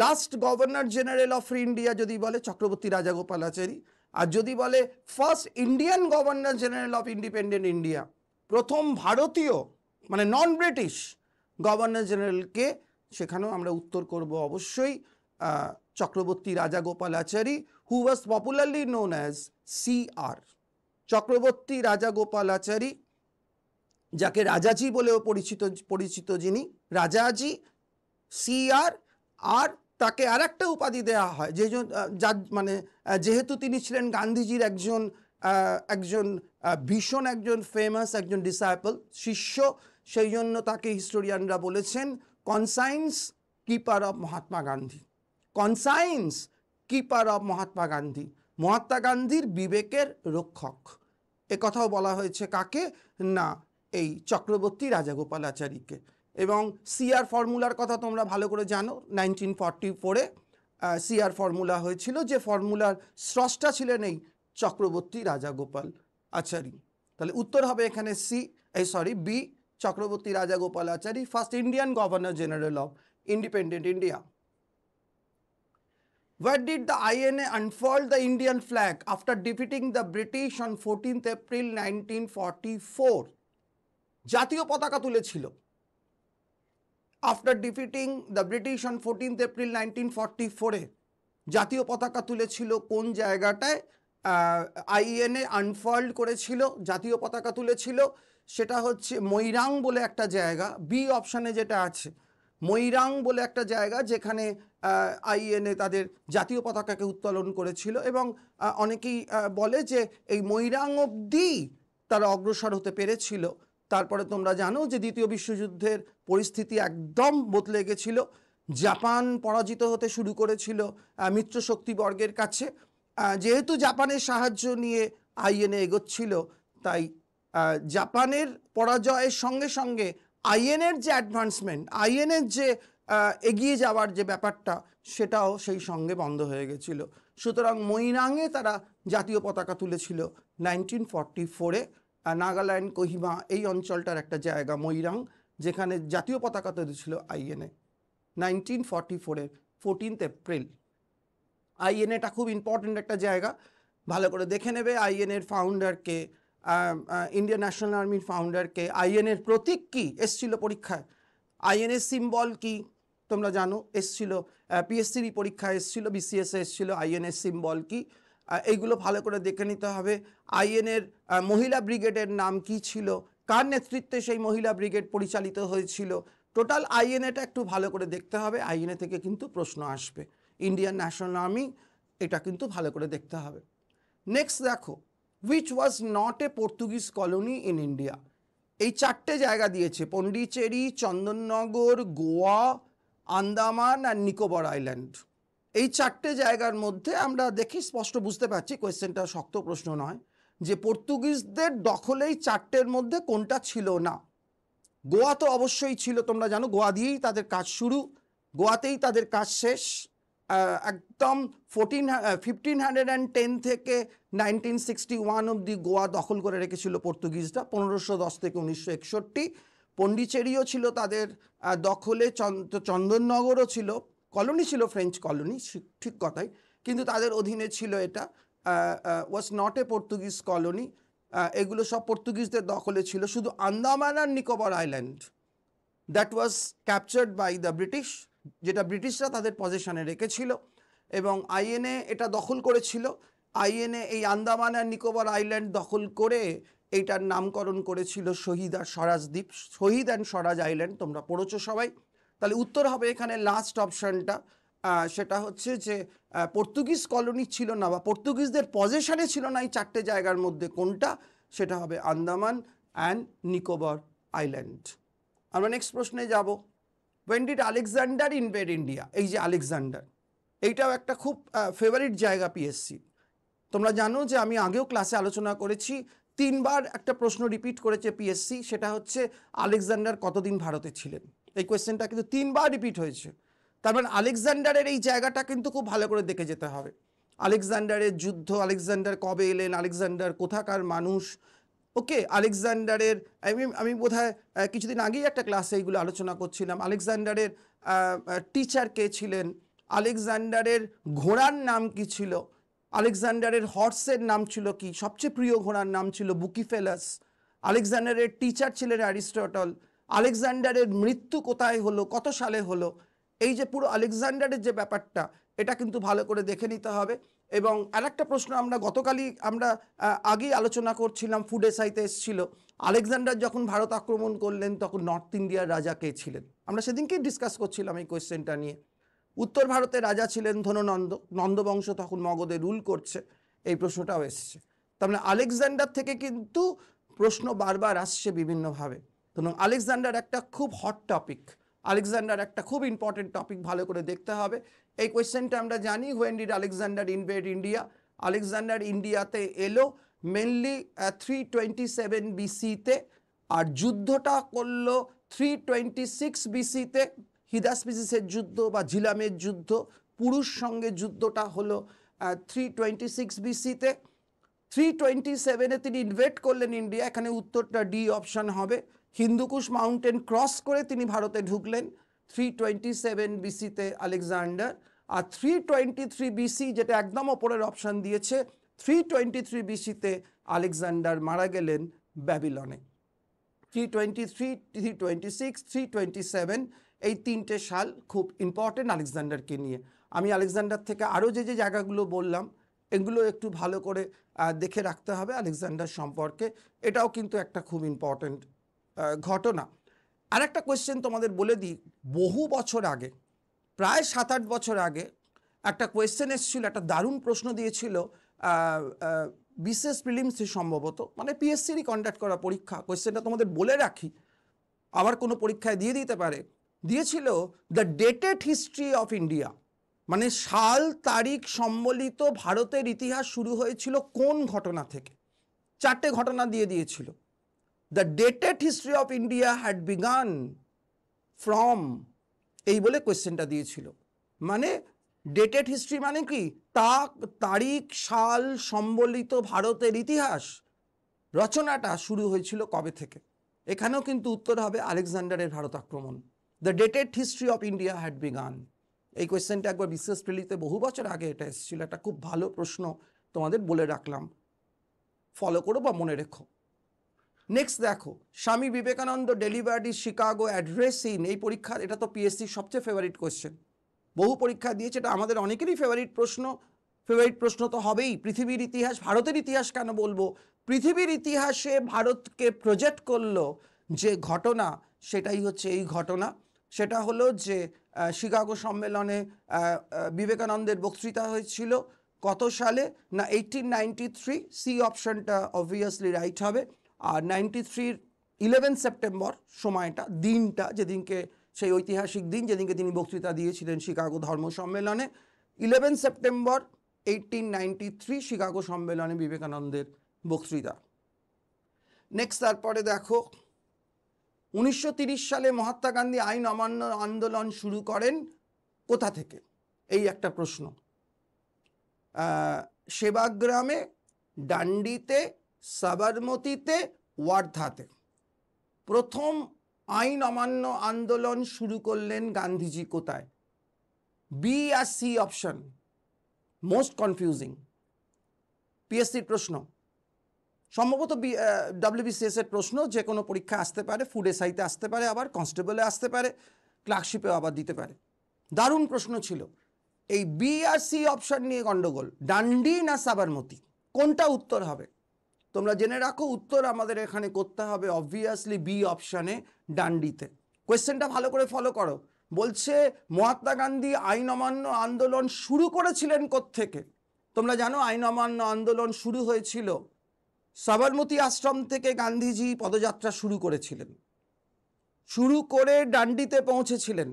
[SPEAKER 1] last governor general of India যদি বলে চক্রবর্তী রাজাগোপালাচারী আর যদি বলে first Indian governor general of independent India প্রথম ভারতীয় মানে নন ব্রিটিশ গভর্নর জেনারেলকে সেখানেও আমরা উত্তর করব অবশ্যই Chakravarti Rajagopalachari who was popularly known as C R Chakravarti Rajagopalachari যাকে রাজাজি বলেও পরিচিত পরিচিত যিনি রাজাজি সি আর আর তাকে আর একটা উপাধি দেওয়া হয় যে যার মানে যেহেতু তিনি ছিলেন গান্ধীজির একজন একজন ভীষণ একজন ফেমাস একজন ডিসাইপল শিষ্য সেই জন্য তাকে হিস্টোরিয়ানরা বলেছেন conscience keeper of Mahatma Gandhi conscience keeper of Mahatma Gandhi Mahatma গান্ধীর বিবেকের রক্ষক কথাও বলা হয়েছে কাকে না এই চক্রবর্তী রাজাগোপালাচারীকে এবং সিআর ফর্মুলার কথা তোমরা ভালো করে জানো নাইনটিন ফর্টি ফোরে সিআর ফর্মুলা হয়েছিল যে ফর্মুলার স্রষ্টা ছিলেন এই চক্রবর্তী রাজা গোপাল আচারী তাহলে উত্তর হবে এখানে সি এই sorry B Chakravarti Rajagopalachari first Indian governor general of independent India the INA unfold the Indian flag after flag the British on British April nineteen forty four জাতীয় পতাকা তুলেছিল after defeating the British on fourteenth April nineteen forty ফোরে জাতীয় পতাকা তুলেছিল কোন জায়গাটায় আইএনএ e আনফল্ড করেছিল জাতীয় পতাকা তুলেছিল সেটা হচ্ছে মৈরাং বলে একটা জায়গা বি অপশানে যেটা আছে মৈরাং বলে একটা জায়গা যেখানে আইএনএ e তাদের জাতীয় পতাকাকে উত্তোলন করেছিল এবং অনেকেই বলে যে এই মৈরাং অব্দি তারা অগ্রসর হতে পেরেছিল তারপরে তোমরা জানো যে দ্বিতীয় বিশ্বযুদ্ধের পরিস্থিতি একদম বদলে গেছিল জাপান পরাজিত হতে শুরু করেছিল মিত্র শক্তিবর্গের কাছে যেহেতু জাপানের সাহায্য নিয়ে আইএনএ এগোচ্ছিল তাই জাপানের পরাজয়ের সঙ্গে সঙ্গে আইএনএর যে অ্যাডভান্সমেন্ট আইএনএর যে এগিয়ে যাওয়ার যে ব্যাপারটা সেটাও সেই সঙ্গে বন্ধ হয়ে গেছিল সুতরাং মইরাঙে তারা জাতীয় পতাকা তুলেছিল নাইনটিন ফর্টি ফোরে নাগাল্যান্ড কোহিমা এই অঞ্চলটার একটা জায়গা মৈরাং যেখানে জাতীয় পতাকা তৈরি ছিল আইএনএ নাইনটিন ফর্টি ফোরের ফোরটিন্থ এপ্রিল আইএনএটা খুব ইম্পর্ট্যান্ট একটা জায়গা ভালো করে দেখে নেবে আইএনএর ফাউন্ডারকে ইন্ডিয়ান ন্যাশনাল আর্মির ফাউন্ডারকে আইএনএর প্রতীক কী এসছিল পরীক্ষায় আইএনএর সিম্বল কি তোমরা জানো এসছিল পিএসসির পরীক্ষায় এসছিল বিসিএসে e এসছিল আইএনএস সিম্বল কি এইগুলো ভালো করে দেখে নিতে হবে আইএনের মহিলা ব্রিগেডের নাম কি ছিল কার নেতৃত্বে সেই মহিলা ব্রিগেড পরিচালিত হয়েছিল টোটাল আইএনএটা একটু ভালো করে দেখতে হবে আইএনএ থেকে কিন্তু প্রশ্ন আসবে ইন্ডিয়ান ন্যাশনাল আর্মি এটা কিন্তু ভালো করে দেখতে হবে নেক্সট দেখো which was not a Portuguese colony in India এই চারটে জায়গা দিয়েছে পন্ডিচেরি চন্দননগর গোয়া আন্দামান আর নিকোবর আইল্যান্ড এই চারটে জায়গার মধ্যে আমরা দেখি স্পষ্ট বুঝতে পারছি কোয়েশ্চেনটা শক্ত প্রশ্ন নয় যে পর্তুগিজদের দখলেই চারটের মধ্যে কোনটা ছিল না গোয়া তো অবশ্যই ছিল তোমরা জানো গোয়া দিয়েই তাদের কাজ শুরু গোয়াতেই তাদের কাজ শেষ একদম fourteen fifteen hundred and ten থেকে নাইনটিন সিক্সটি ওয়ান অব্দি গোয়া দখল করে রেখেছিল পর্তুগিজরা পনেরোশো দশ থেকে উনিশশো একষট্টি পণ্ডিচেরিও ছিল তাদের দখলে চন্দননগরও ছিল কলোনি ছিল ফ্রেঞ্চ কলোনি ঠিক কথাই কিন্তু তাদের অধীনে ছিল এটা was not a Portuguese colony এগুলো সব পর্তুগিজদের দখলে ছিল শুধু আন্দামান আর Nicobar island that was captured by the British যেটা ব্রিটিশরা তাদের পজিশনে রেখেছিল এবং আইএনএ এটা দখল করেছিল আইএনএ এই আন্দামান আর নিকোবর আইল্যান্ড দখল করে এইটার নামকরণ করেছিল শহীদ আর স্বরাজ দ্বীপ শহীদ অ্যান্ড স্বরাজ আইল্যান্ড তোমরা পড়েছো সবাই তাহলে উত্তর হবে এখানে লাস্ট অপশানটা সেটা হচ্ছে যে পর্তুগিজ কলোনি ছিল না বা পর্তুগিজদের পজেশানে ছিল না এই চারটে জায়গার মধ্যে কোনটা সেটা হবে আন্দামান অ্যান্ড নিকোবর আইল্যান্ড আমরা নেক্সট প্রশ্নে যাব when did Alexander invade India এই যে আলেকজান্ডার এইটাও একটা খুব ফেভারিট জায়গা পিএসসি তোমরা জানো যে আমি আগেও ক্লাসে আলোচনা করেছি তিনবার একটা প্রশ্ন রিপিট করেছে পিএসসি সেটা হচ্ছে আলেকজান্ডার কতদিন ভারতে ছিলেন এই কোয়েশ্চেনটা কিন্তু তিনবার রিপিট হয়েছে তার মানে আলেকজান্ডারের এই জায়গাটা কিন্তু খুব ভালো করে দেখে যেতে হবে আলেকজান্ডারের যুদ্ধ আলেকজান্ডার কবে এলেন আলেকজান্ডার কোথাকার মানুষ ওকে আলেকজান্ডারের আমি আমি বোধ কিছুদিন আগেই একটা ক্লাসে এইগুলো আলোচনা করছিলাম আলেকজান্ডারের টিচার কে ছিলেন আলেকজান্ডারের ঘোড়ার নাম কি ছিল আলেকজান্ডারের হর্সের নাম ছিল কি সবচেয়ে প্রিয় ঘোড়ার নাম ছিল বুকিফেলাস আলেকজান্ডারের টিচার ছিলেন অ্যারিস্টটল আলেকজান্ডারের মৃত্যু কোথায় হলো কত সালে হলো এই যে পুরো আলেকজান্ডারের যে ব্যাপারটা এটা কিন্তু ভালো করে দেখে নিতে হবে এবং আর একটা প্রশ্ন আমরা গতকালই আমরা আগেই আলোচনা করছিলাম ফুড এসআইতে এসেছিল আলেকজান্ডার যখন ভারত আক্রমণ করলেন তখন নর্থ ইন্ডিয়ার রাজা কে ছিলেন আমরা সেদিনকেই ডিসকাস করছিলাম এই কোয়েশ্চেনটা নিয়ে উত্তর ভারতের রাজা ছিলেন ধননন্দ নন্দবংশ তখন মগধে রুল করছে এই প্রশ্নটাও এসছে তার মানে আলেকজান্ডার থেকে কিন্তু প্রশ্ন বারবার আসছে বিভিন্নভাবে ধরুন আলেকজান্ডার একটা খুব হট টপিক আলেকজান্ডার একটা খুব ইম্পর্টেন্ট টপিক ভালো করে দেখতে হবে এই কোয়েশ্চেনটা আমরা জানি when did Alexander invade India Alexander ইন্ডিয়াতে এলো মেনলি থ্রি টোয়েন্টি সেভেন বিসিতে আর যুদ্ধটা করলো থ্রি টোয়েন্টি সিক্স বিসিতে হিদাসপিসিসের যুদ্ধ বা ঝিলামের যুদ্ধ পুরুষ সঙ্গে যুদ্ধটা হলো থ্রি টোয়েন্টি সিক্স বিসিতে থ্রি টোয়েন্টি সেভেনে তিনি ইনভেট করলেন ইন্ডিয়া এখানে উত্তরটা ডি অপশান হবে হিন্দুকুশ মাউন্টেন ক্রস করে তিনি ভারতে ঢুকলেন থ্রি টোয়েন্টি সেভেন বিসিতে আলেকজান্ডার আর থ্রি টোয়েন্টি থ্রি বিসি যেটা একদম ওপরের অপশান দিয়েছে থ্রি টোয়েন্টি থ্রি বিসিতে আলেকজান্ডার মারা গেলেন ব্যাবিলনে three twenty three three twenty six three twenty seven এই তিনটে সাল খুব ইম্পর্টেন্ট আলেকজান্ডারকে নিয়ে আমি আলেকজান্ডার থেকে আরও যে যে জায়গাগুলো বললাম এগুলো একটু ভালো করে দেখে রাখতে হবে আলেকজান্ডার সম্পর্কে এটাও কিন্তু একটা খুব ইম্পর্টেন্ট ঘটনা আরেকটা একটা কোয়েশ্চেন তোমাদের বলে দিই বহু বছর আগে প্রায় সাত আট বছর আগে একটা কোয়েশ্চেন এসেছিল একটা দারুণ প্রশ্ন দিয়েছিল বিশেষ প্রিলিমসে সম্ভবত মানে পিএসসিরই কন্ডাক্ট করা পরীক্ষা কোয়েশ্চেনটা তোমাদের বলে রাখি আবার কোনো পরীক্ষায় দিয়ে দিতে পারে দিয়েছিল the dated history of India মানে সাল তারিখ সম্বলিত ভারতের ইতিহাস শুরু হয়েছিল কোন ঘটনা থেকে চারটে ঘটনা দিয়ে দিয়েছিল the dated history of India had begun from এই বলে কোয়েশ্চেনটা দিয়েছিল মানে ডেটেড হিস্ট্রি মানে কি তা তারিখ সাল সম্বলিত ভারতের ইতিহাস রচনাটা শুরু হয়েছিল কবে থেকে এখানেও কিন্তু উত্তর হবে আলেকজান্ডারের ভারত আক্রমণ the dated history of India had begun এই কোয়েশ্চেনটা একবার বিশ্বাস ফেলিতে বহু বছর আগে এটা এসেছিল একটা খুব ভালো প্রশ্ন তোমাদের বলে রাখলাম ফলো করো বা মনে রেখো নেক্সট দেখো Swami Vivekananda delivery Chicago address in এই পরীক্ষার এটা তো পিএসসির সবচেয়ে ফেভারিট কোয়েশ্চেন বহু পরীক্ষা দিয়েছে এটা আমাদের অনেকেরই ফেভারিট প্রশ্ন ফেভারিট প্রশ্ন তো হবেই পৃথিবীর ইতিহাস ভারতের ইতিহাস কেন বলবো পৃথিবীর ইতিহাসে ভারতকে প্রজেক্ট করলো যে ঘটনা সেটাই হচ্ছে এই ঘটনা সেটা হলো যে শিকাগো সম্মেলনে বিবেকানন্দের বক্তৃতা হয়েছিল কত সালে না এইটিন নাইনটি থ্রি সি অপশানটা অবভিয়াসলি রাইট হবে আর নাইনটি থ্রির ইলেভেন সেপ্টেম্বর সময়টা দিনটা যেদিনকে সেই ঐতিহাসিক দিন যেদিনকে তিনি বক্তৃতা দিয়েছিলেন শিকাগো ধর্ম সম্মেলনে eleven September eighteen ninety three Chicago সম্মেলনে বিবেকানন্দের বক্তৃতা নেক্সট তারপরে দেখো উনিশশো সালে মহাত্মা গান্ধী আইন অমান্য আন্দোলন শুরু করেন কোথা থেকে এই একটা প্রশ্ন সেবাগ্রামে ডান্ডিতে সাবরমতিতে ওয়ার্ধাতে প্রথম আইন অমান্য আন্দোলন শুরু করলেন গান্ধীজি কোথায় B R C option most confusing পিএসসির প্রশ্ন সম্ভবত ডাব্লিউবিসিএস এর প্রশ্ন যে কোনো পরীক্ষা আসতে পারে ফুড এসআইতে আসতে পারে আবার কনস্টেবলে আসতে পারে ক্লার্কশিপেও আবার দিতে পারে দারুণ প্রশ্ন ছিল এই বি আর সি অপশন নিয়ে গণ্ডগোল ডান্ডি না সাবারমতি কোনটা উত্তর হবে তোমরা জেনে রাখো উত্তর আমাদের এখানে করতে হবে অবভিয়াসলি বি অপশানে ডান্ডিতে কোয়েশ্চেনটা ভালো করে ফলো করো বলছে মহাত্মা গান্ধী আইন অমান্য আন্দোলন শুরু করেছিলেন থেকে। তোমরা জানো আইন অমান্য আন্দোলন শুরু হয়েছিল সাবরমতী আশ্রম থেকে গান্ধীজি পদযাত্রা শুরু করেছিলেন শুরু করে ডান্ডিতে পৌঁছেছিলেন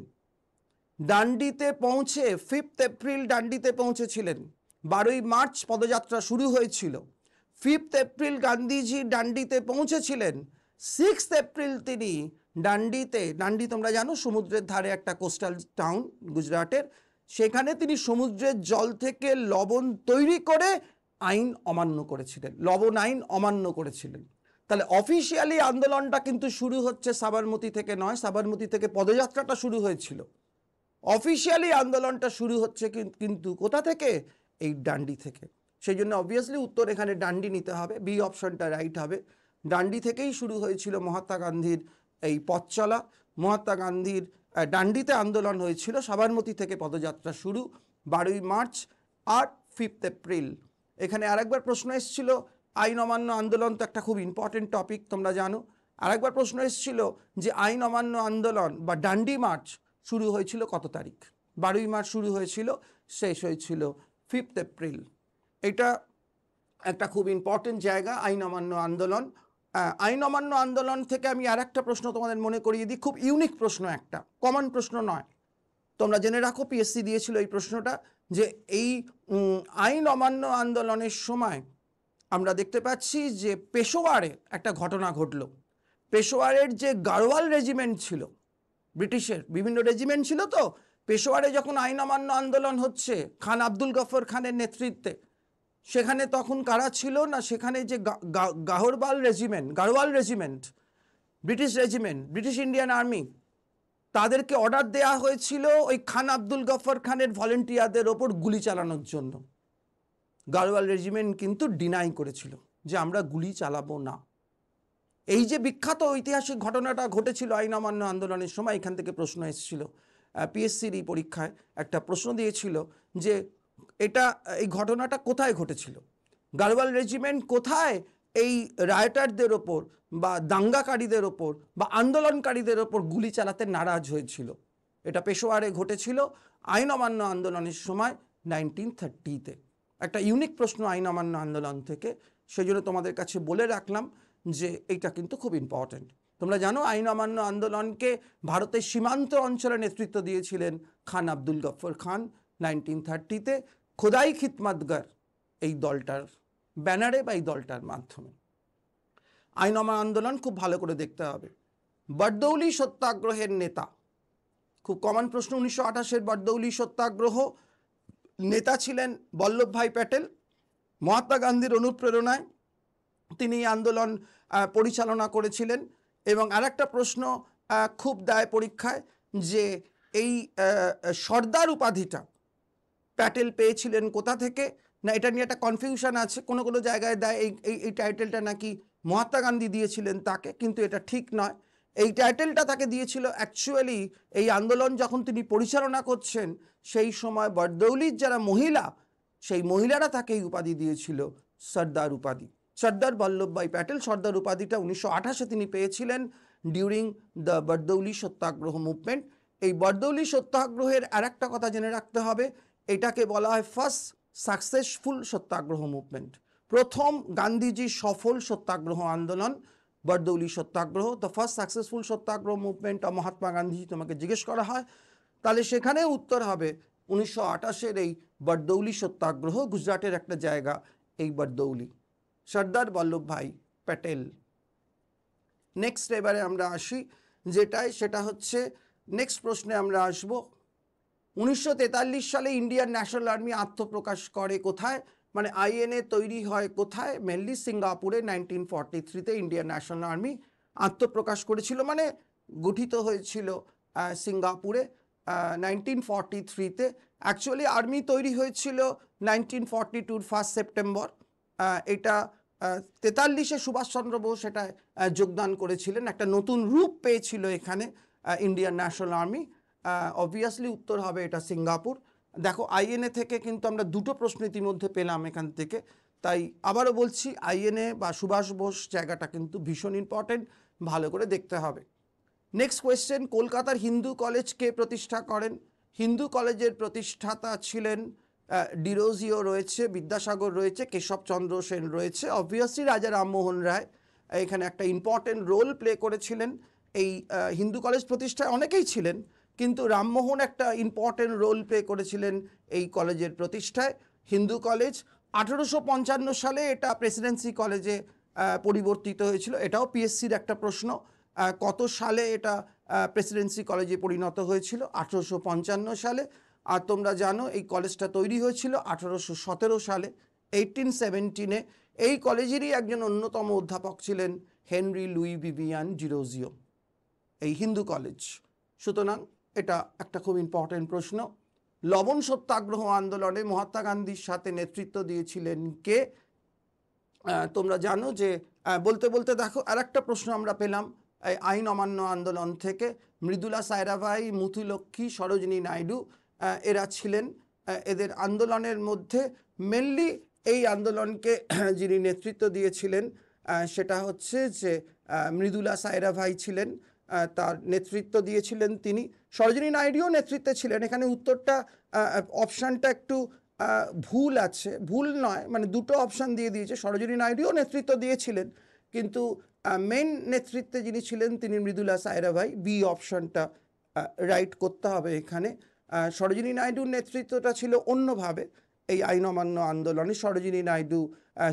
[SPEAKER 1] ডান্ডিতে পৌঁছে ফিফথ এপ্রিল ডান্ডিতে পৌঁছেছিলেন বারোই মার্চ পদযাত্রা শুরু হয়েছিল ফিফথ এপ্রিল গান্ধীজি ডান্ডিতে পৌঁছেছিলেন সিক্স এপ্রিল তিনি ডান্ডিতে ডান্ডি তোমরা জানো সমুদ্রের ধারে একটা কোস্টাল টাউন গুজরাটের সেখানে তিনি সমুদ্রের জল থেকে লবণ তৈরি করে আইন অমান্য করেছিলেন লবণ আইন অমান্য করেছিলেন তাহলে অফিসিয়ালি আন্দোলনটা কিন্তু শুরু হচ্ছে সাবারমতি থেকে নয় সাবারমতি থেকে পদযাত্রাটা শুরু হয়েছিল অফিসিয়ালি আন্দোলনটা শুরু হচ্ছে কিন্তু কোথা থেকে এই ডান্ডি থেকে সেই জন্য অবভিয়াসলি উত্তর এখানে ডান্ডি নিতে হবে বি অপশনটা রাইট হবে ডান্ডি থেকেই শুরু হয়েছিল মহাত্মা গান্ধীর এই পথ চলা মহাত্মা গান্ধীর ডান্ডিতে আন্দোলন হয়েছিল সাবারমতি থেকে পদযাত্রা শুরু বারোই মার্চ আর ফিফথ এপ্রিল এখানে আরেকবার প্রশ্ন এসেছিলো আইন অমান্য আন্দোলন তো একটা খুব ইম্পর্টেন্ট টপিক তোমরা জানো আরেকবার প্রশ্ন এসেছিলো যে আইন অমান্য আন্দোলন বা ডান্ডি মার্চ শুরু হয়েছিল কত তারিখ বারোই মার্চ শুরু হয়েছিল শেষ হয়েছিল ফিফথ এপ্রিল এটা একটা খুব ইম্পর্টেন্ট জায়গা আইন অমান্য আন্দোলন আইন অমান্য আন্দোলন থেকে আমি আর একটা প্রশ্ন তোমাদের মনে করিয়ে দিই খুব ইউনিক প্রশ্ন একটা কমন প্রশ্ন নয় তোমরা জেনে রাখো পিএসসি দিয়েছিল এই প্রশ্নটা যে এই আইন অমান্য আন্দোলনের সময় আমরা দেখতে পাচ্ছি যে পেশোয়ারে একটা ঘটনা ঘটল পেশোয়ারের যে গাড়োয়াল রেজিমেন্ট ছিল ব্রিটিশের বিভিন্ন রেজিমেন্ট ছিল তো পেশোয়ারে যখন আইন অমান্য আন্দোলন হচ্ছে খান আব্দুল গফর খানের নেতৃত্বে সেখানে তখন কারা ছিল না সেখানে যে Garhwal regiment Garhwal regiment British regiment British Indian army তাদেরকে অর্ডার দেয়া হয়েছিল ওই খান আব্দুল গফর খানের ভলেন্টিয়ারদের ওপর গুলি চালানোর জন্য গারওয়াল রেজিমেন্ট কিন্তু ডিনাই করেছিল যে আমরা গুলি চালাবো না এই যে বিখ্যাত ঐতিহাসিক ঘটনাটা ঘটেছিল আইন অমান্য আন্দোলনের সময় এখান থেকে প্রশ্ন এসেছিল পিএসসির এই পরীক্ষায় একটা প্রশ্ন দিয়েছিল যে এটা এই ঘটনাটা কোথায় ঘটেছিল গারোয়াল রেজিমেন্ট কোথায় এই রায়টারদের ওপর বা দাঙ্গাকারীদের ওপর বা আন্দোলনকারীদের ওপর গুলি চালাতে নারাজ হয়েছিল এটা পেশোয়ারে ঘটেছিল আইন অমান্য আন্দোলনের সময় নাইনটিন থার্টিতে একটা ইউনিক প্রশ্ন আইন অমান্য আন্দোলন থেকে সেই জন্য তোমাদের কাছে বলে রাখলাম যে এইটা কিন্তু খুব ইম্পর্ট্যান্ট তোমরা জানো আইন অমান্য আন্দোলনকে ভারতের সীমান্ত অঞ্চলে নেতৃত্ব দিয়েছিলেন খান আব্দুল গফর খান নাইনটিন থার্টিতে খোদাই খিতমাদগার এই দলটার ব্যানারে বা এই দলটার মাধ্যমে আইনমা আন্দোলন খুব ভালো করে দেখতে হবে বটদৌলি সত্যাগ্রহের নেতা খুব কমন প্রশ্ন উনিশশো আঠাশের বটদৌলি সত্যাগ্রহ নেতা ছিলেন বল্লভভাই প্যাটেল মহাত্মা গান্ধীর অনুপ্রেরণায় তিনি আন্দোলন পরিচালনা করেছিলেন এবং আর একটা প্রশ্ন খুব দায় পরীক্ষায় যে এই সর্দার উপাধিটা প্যাটেল পেয়েছিলেন কোথা থেকে না এটা নিয়ে একটা কনফিউশন আছে কোনো কোনো জায়গায় দেয় এই এই টাইটেলটা নাকি মহাত্মা গান্ধী দিয়েছিলেন তাকে কিন্তু এটা ঠিক নয় এই টাইটেলটা তাকে দিয়েছিল অ্যাকচুয়ালি এই আন্দোলন যখন তিনি পরিচালনা করছেন সেই সময় বরদৌলির যারা মহিলা সেই মহিলারা তাকে এই উপাধি দিয়েছিল সর্দার উপাধি সর্দার বল্লভভাই প্যাটেল সর্দার উপাধিটা উনিশশো আঠাশে তিনি পেয়েছিলেন during the Bardoli satyagraha movement এই বরদৌলি সত্যাগ্রহের আর একটা কথা জেনে রাখতে হবে এটাকে বলা হয় ফার্স্ট সাকসেসফুল সত্যাগ্রহ মুভমেন্ট প্রথম গান্ধীজির সফল সত্যাগ্রহ আন্দোলন Bardoli satyagraha the first successful satyagraha movement of Mahatma Gandhiji তোমাকে জিজ্ঞেস করা হয় তাহলে সেখানে উত্তর হবে উনিশশো আটাশের এই বরদৌলি সত্যাগ্রহ গুজরাটের একটা জায়গা এই বরদৌলি সর্দার বল্লভভাই প্যাটেল নেক্সট এবারে আমরা আসি যেটাই সেটা হচ্ছে নেক্সট প্রশ্নে আমরা আসবো উনিশশো সালে ইন্ডিয়ান ন্যাশনাল আর্মি আত্মপ্রকাশ করে কোথায় মানে আইএনএ তৈরি হয় কোথায় মেনলি সিঙ্গাপুরে নাইনটিন ফর্টি থ্রিতে ইন্ডিয়ান ন্যাশনাল আর্মি আত্মপ্রকাশ করেছিল মানে গঠিত হয়েছিল সিঙ্গাপুরে নাইনটিন ফর্টি থ্রিতে অ্যাকচুয়ালি আর্মি তৈরি হয়েছিল নাইনটিন ফর্টি টুর ফার্স্ট সেপ্টেম্বর এটা তেতাল্লিশে সুভাষচন্দ্র বোস এটা যোগদান করেছিলেন একটা নতুন রূপ পেয়েছিল এখানে ইন্ডিয়ান ন্যাশনাল আর্মি অবভিয়াসলি উত্তর হবে এটা সিঙ্গাপুর দেখো আইএনএ থেকে কিন্তু আমরা দুটো প্রশ্ন ইতিমধ্যে পেলাম এখান থেকে তাই আবারও বলছি আইএনএ বা সুভাষ বোস জায়গাটা কিন্তু ভীষণ ইম্পর্টেন্ট ভালো করে দেখতে হবে নেক্সট কোয়েশ্চেন কলকাতার হিন্দু কলেজ কে প্রতিষ্ঠা করেন হিন্দু কলেজের প্রতিষ্ঠাতা ছিলেন ডিরোজিও রয়েছে বিদ্যাসাগর রয়েছে কেশবচন্দ্র সেন রয়েছে অবভিয়াসলি রাজা রামমোহন রায় এখানে একটা ইম্পর্টেন্ট রোল প্লে করেছিলেন এই হিন্দু কলেজ প্রতিষ্ঠায় অনেকেই ছিলেন কিন্তু রামমোহন একটা ইম্পর্টেন্ট রোল প্লে করেছিলেন এই কলেজের প্রতিষ্ঠায় হিন্দু কলেজ আঠেরোশো সালে এটা প্রেসিডেন্সি কলেজে পরিবর্তিত হয়েছিল এটাও পিএসসির একটা প্রশ্ন কত সালে এটা প্রেসিডেন্সি কলেজে পরিণত হয়েছিল আঠেরোশো সালে আর তোমরা জানো এই কলেজটা তৈরি হয়েছিল আঠেরোশো সালে এইটিন সেভেন্টিনে এই কলেজেরই একজন অন্যতম অধ্যাপক ছিলেন হেনরি লুই বিবিয়ান জিরোজিও এই হিন্দু কলেজ সুতরাং এটা একটা খুব ইম্পর্টেন্ট প্রশ্ন লবণ সত্যাগ্রহ আন্দোলনে মহাত্মা গান্ধীর সাথে নেতৃত্ব দিয়েছিলেন কে তোমরা জানো যে বলতে বলতে দেখো আর একটা প্রশ্ন আমরা পেলাম এই আইন অমান্য আন্দোলন থেকে মৃদুলা সায়রাভাই মুথুলক্ষ্মী সরোজিনী নাইডু এরা ছিলেন এদের আন্দোলনের মধ্যে মেনলি এই আন্দোলনকে যিনি নেতৃত্ব দিয়েছিলেন সেটা হচ্ছে যে মৃদুলা সায়রাভাই ছিলেন তার নেতৃত্ব দিয়েছিলেন তিনি সরোজিনী নাইডিও নেতৃত্বে ছিলেন এখানে উত্তরটা অপশানটা একটু ভুল আছে ভুল নয় মানে দুটো অপশান দিয়ে দিয়েছে সরোজিনী নাইডিও নেতৃত্ব দিয়েছিলেন কিন্তু মেন নেতৃত্বে যিনি ছিলেন তিনি মৃদুলা সায়রা ভাই বি অপশানটা রাইট করতে হবে এখানে সরোজিনী নাইডুর নেতৃত্বটা ছিল অন্যভাবে এই আইন অমান্য আন্দোলনে সরোজিনী নাইডু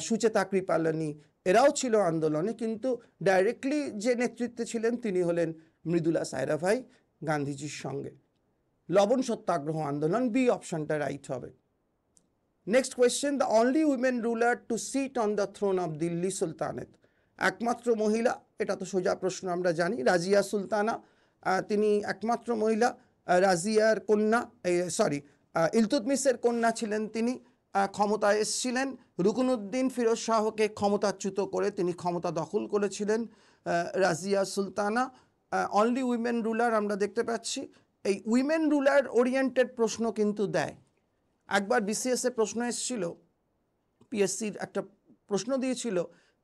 [SPEAKER 1] সুচেতা কৃপালানি এরাও ছিল আন্দোলনে কিন্তু ডাইরেক্টলি যে নেতৃত্বে ছিলেন তিনি হলেন মৃদুলা সায়রা ভাই গান্ধীজির সঙ্গে লবণ সত্যাগ্রহ আন্দোলন বি অপশনটা রাইট হবে next question the only women ruler to sit on the throne of Delhi sultanate একমাত্র মহিলা এটা তো সোজা প্রশ্ন আমরা জানি রাজিয়া সুলতানা তিনি একমাত্র মহিলা রাজিয়ার কন্যা সরি ইলতুতমিসের কন্যা ছিলেন তিনি ক্ষমতায় এসেছিলেন রুকনুদ্দিন ফিরোজ শাহকে ক্ষমতাচ্যুত করে তিনি ক্ষমতা দখল করেছিলেন Razia Sultana only women ruler আমরা দেখতে পাচ্ছি এই উইমেন রুলার ওরিয়েন্টেড প্রশ্ন কিন্তু দেয় একবার বিসিএসএ প্রশ্ন এসেছিল পিএসসির একটা প্রশ্ন দিয়েছিল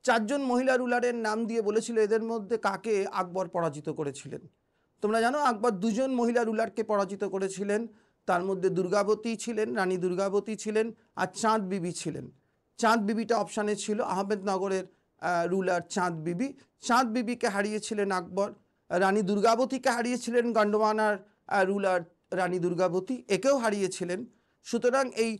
[SPEAKER 1] চারজন মহিলা রুলারের নাম দিয়ে বলেছিল এদের মধ্যে কাকে আকবর পরাজিত করেছিলেন তোমরা জানো আকবর দুজন মহিলা রুলারকে পরাজিত করেছিলেন তার মধ্যে দুর্গাবতী ছিলেন রানী দুর্গাবতী ছিলেন আর চাঁদ বিবি ছিলেন চাঁদ বিবিটা অপশানে ছিল আহমেদনগরের রুলার চাঁদ বিবি চাঁদ বিবিকে হারিয়েছিলেন আকবর রানী দুর্গাবতীকে হারিয়েছিলেন গন্ডমানার রুলার রানী দুর্গাবতী একেও হারিয়েছিলেন সুতরাং এই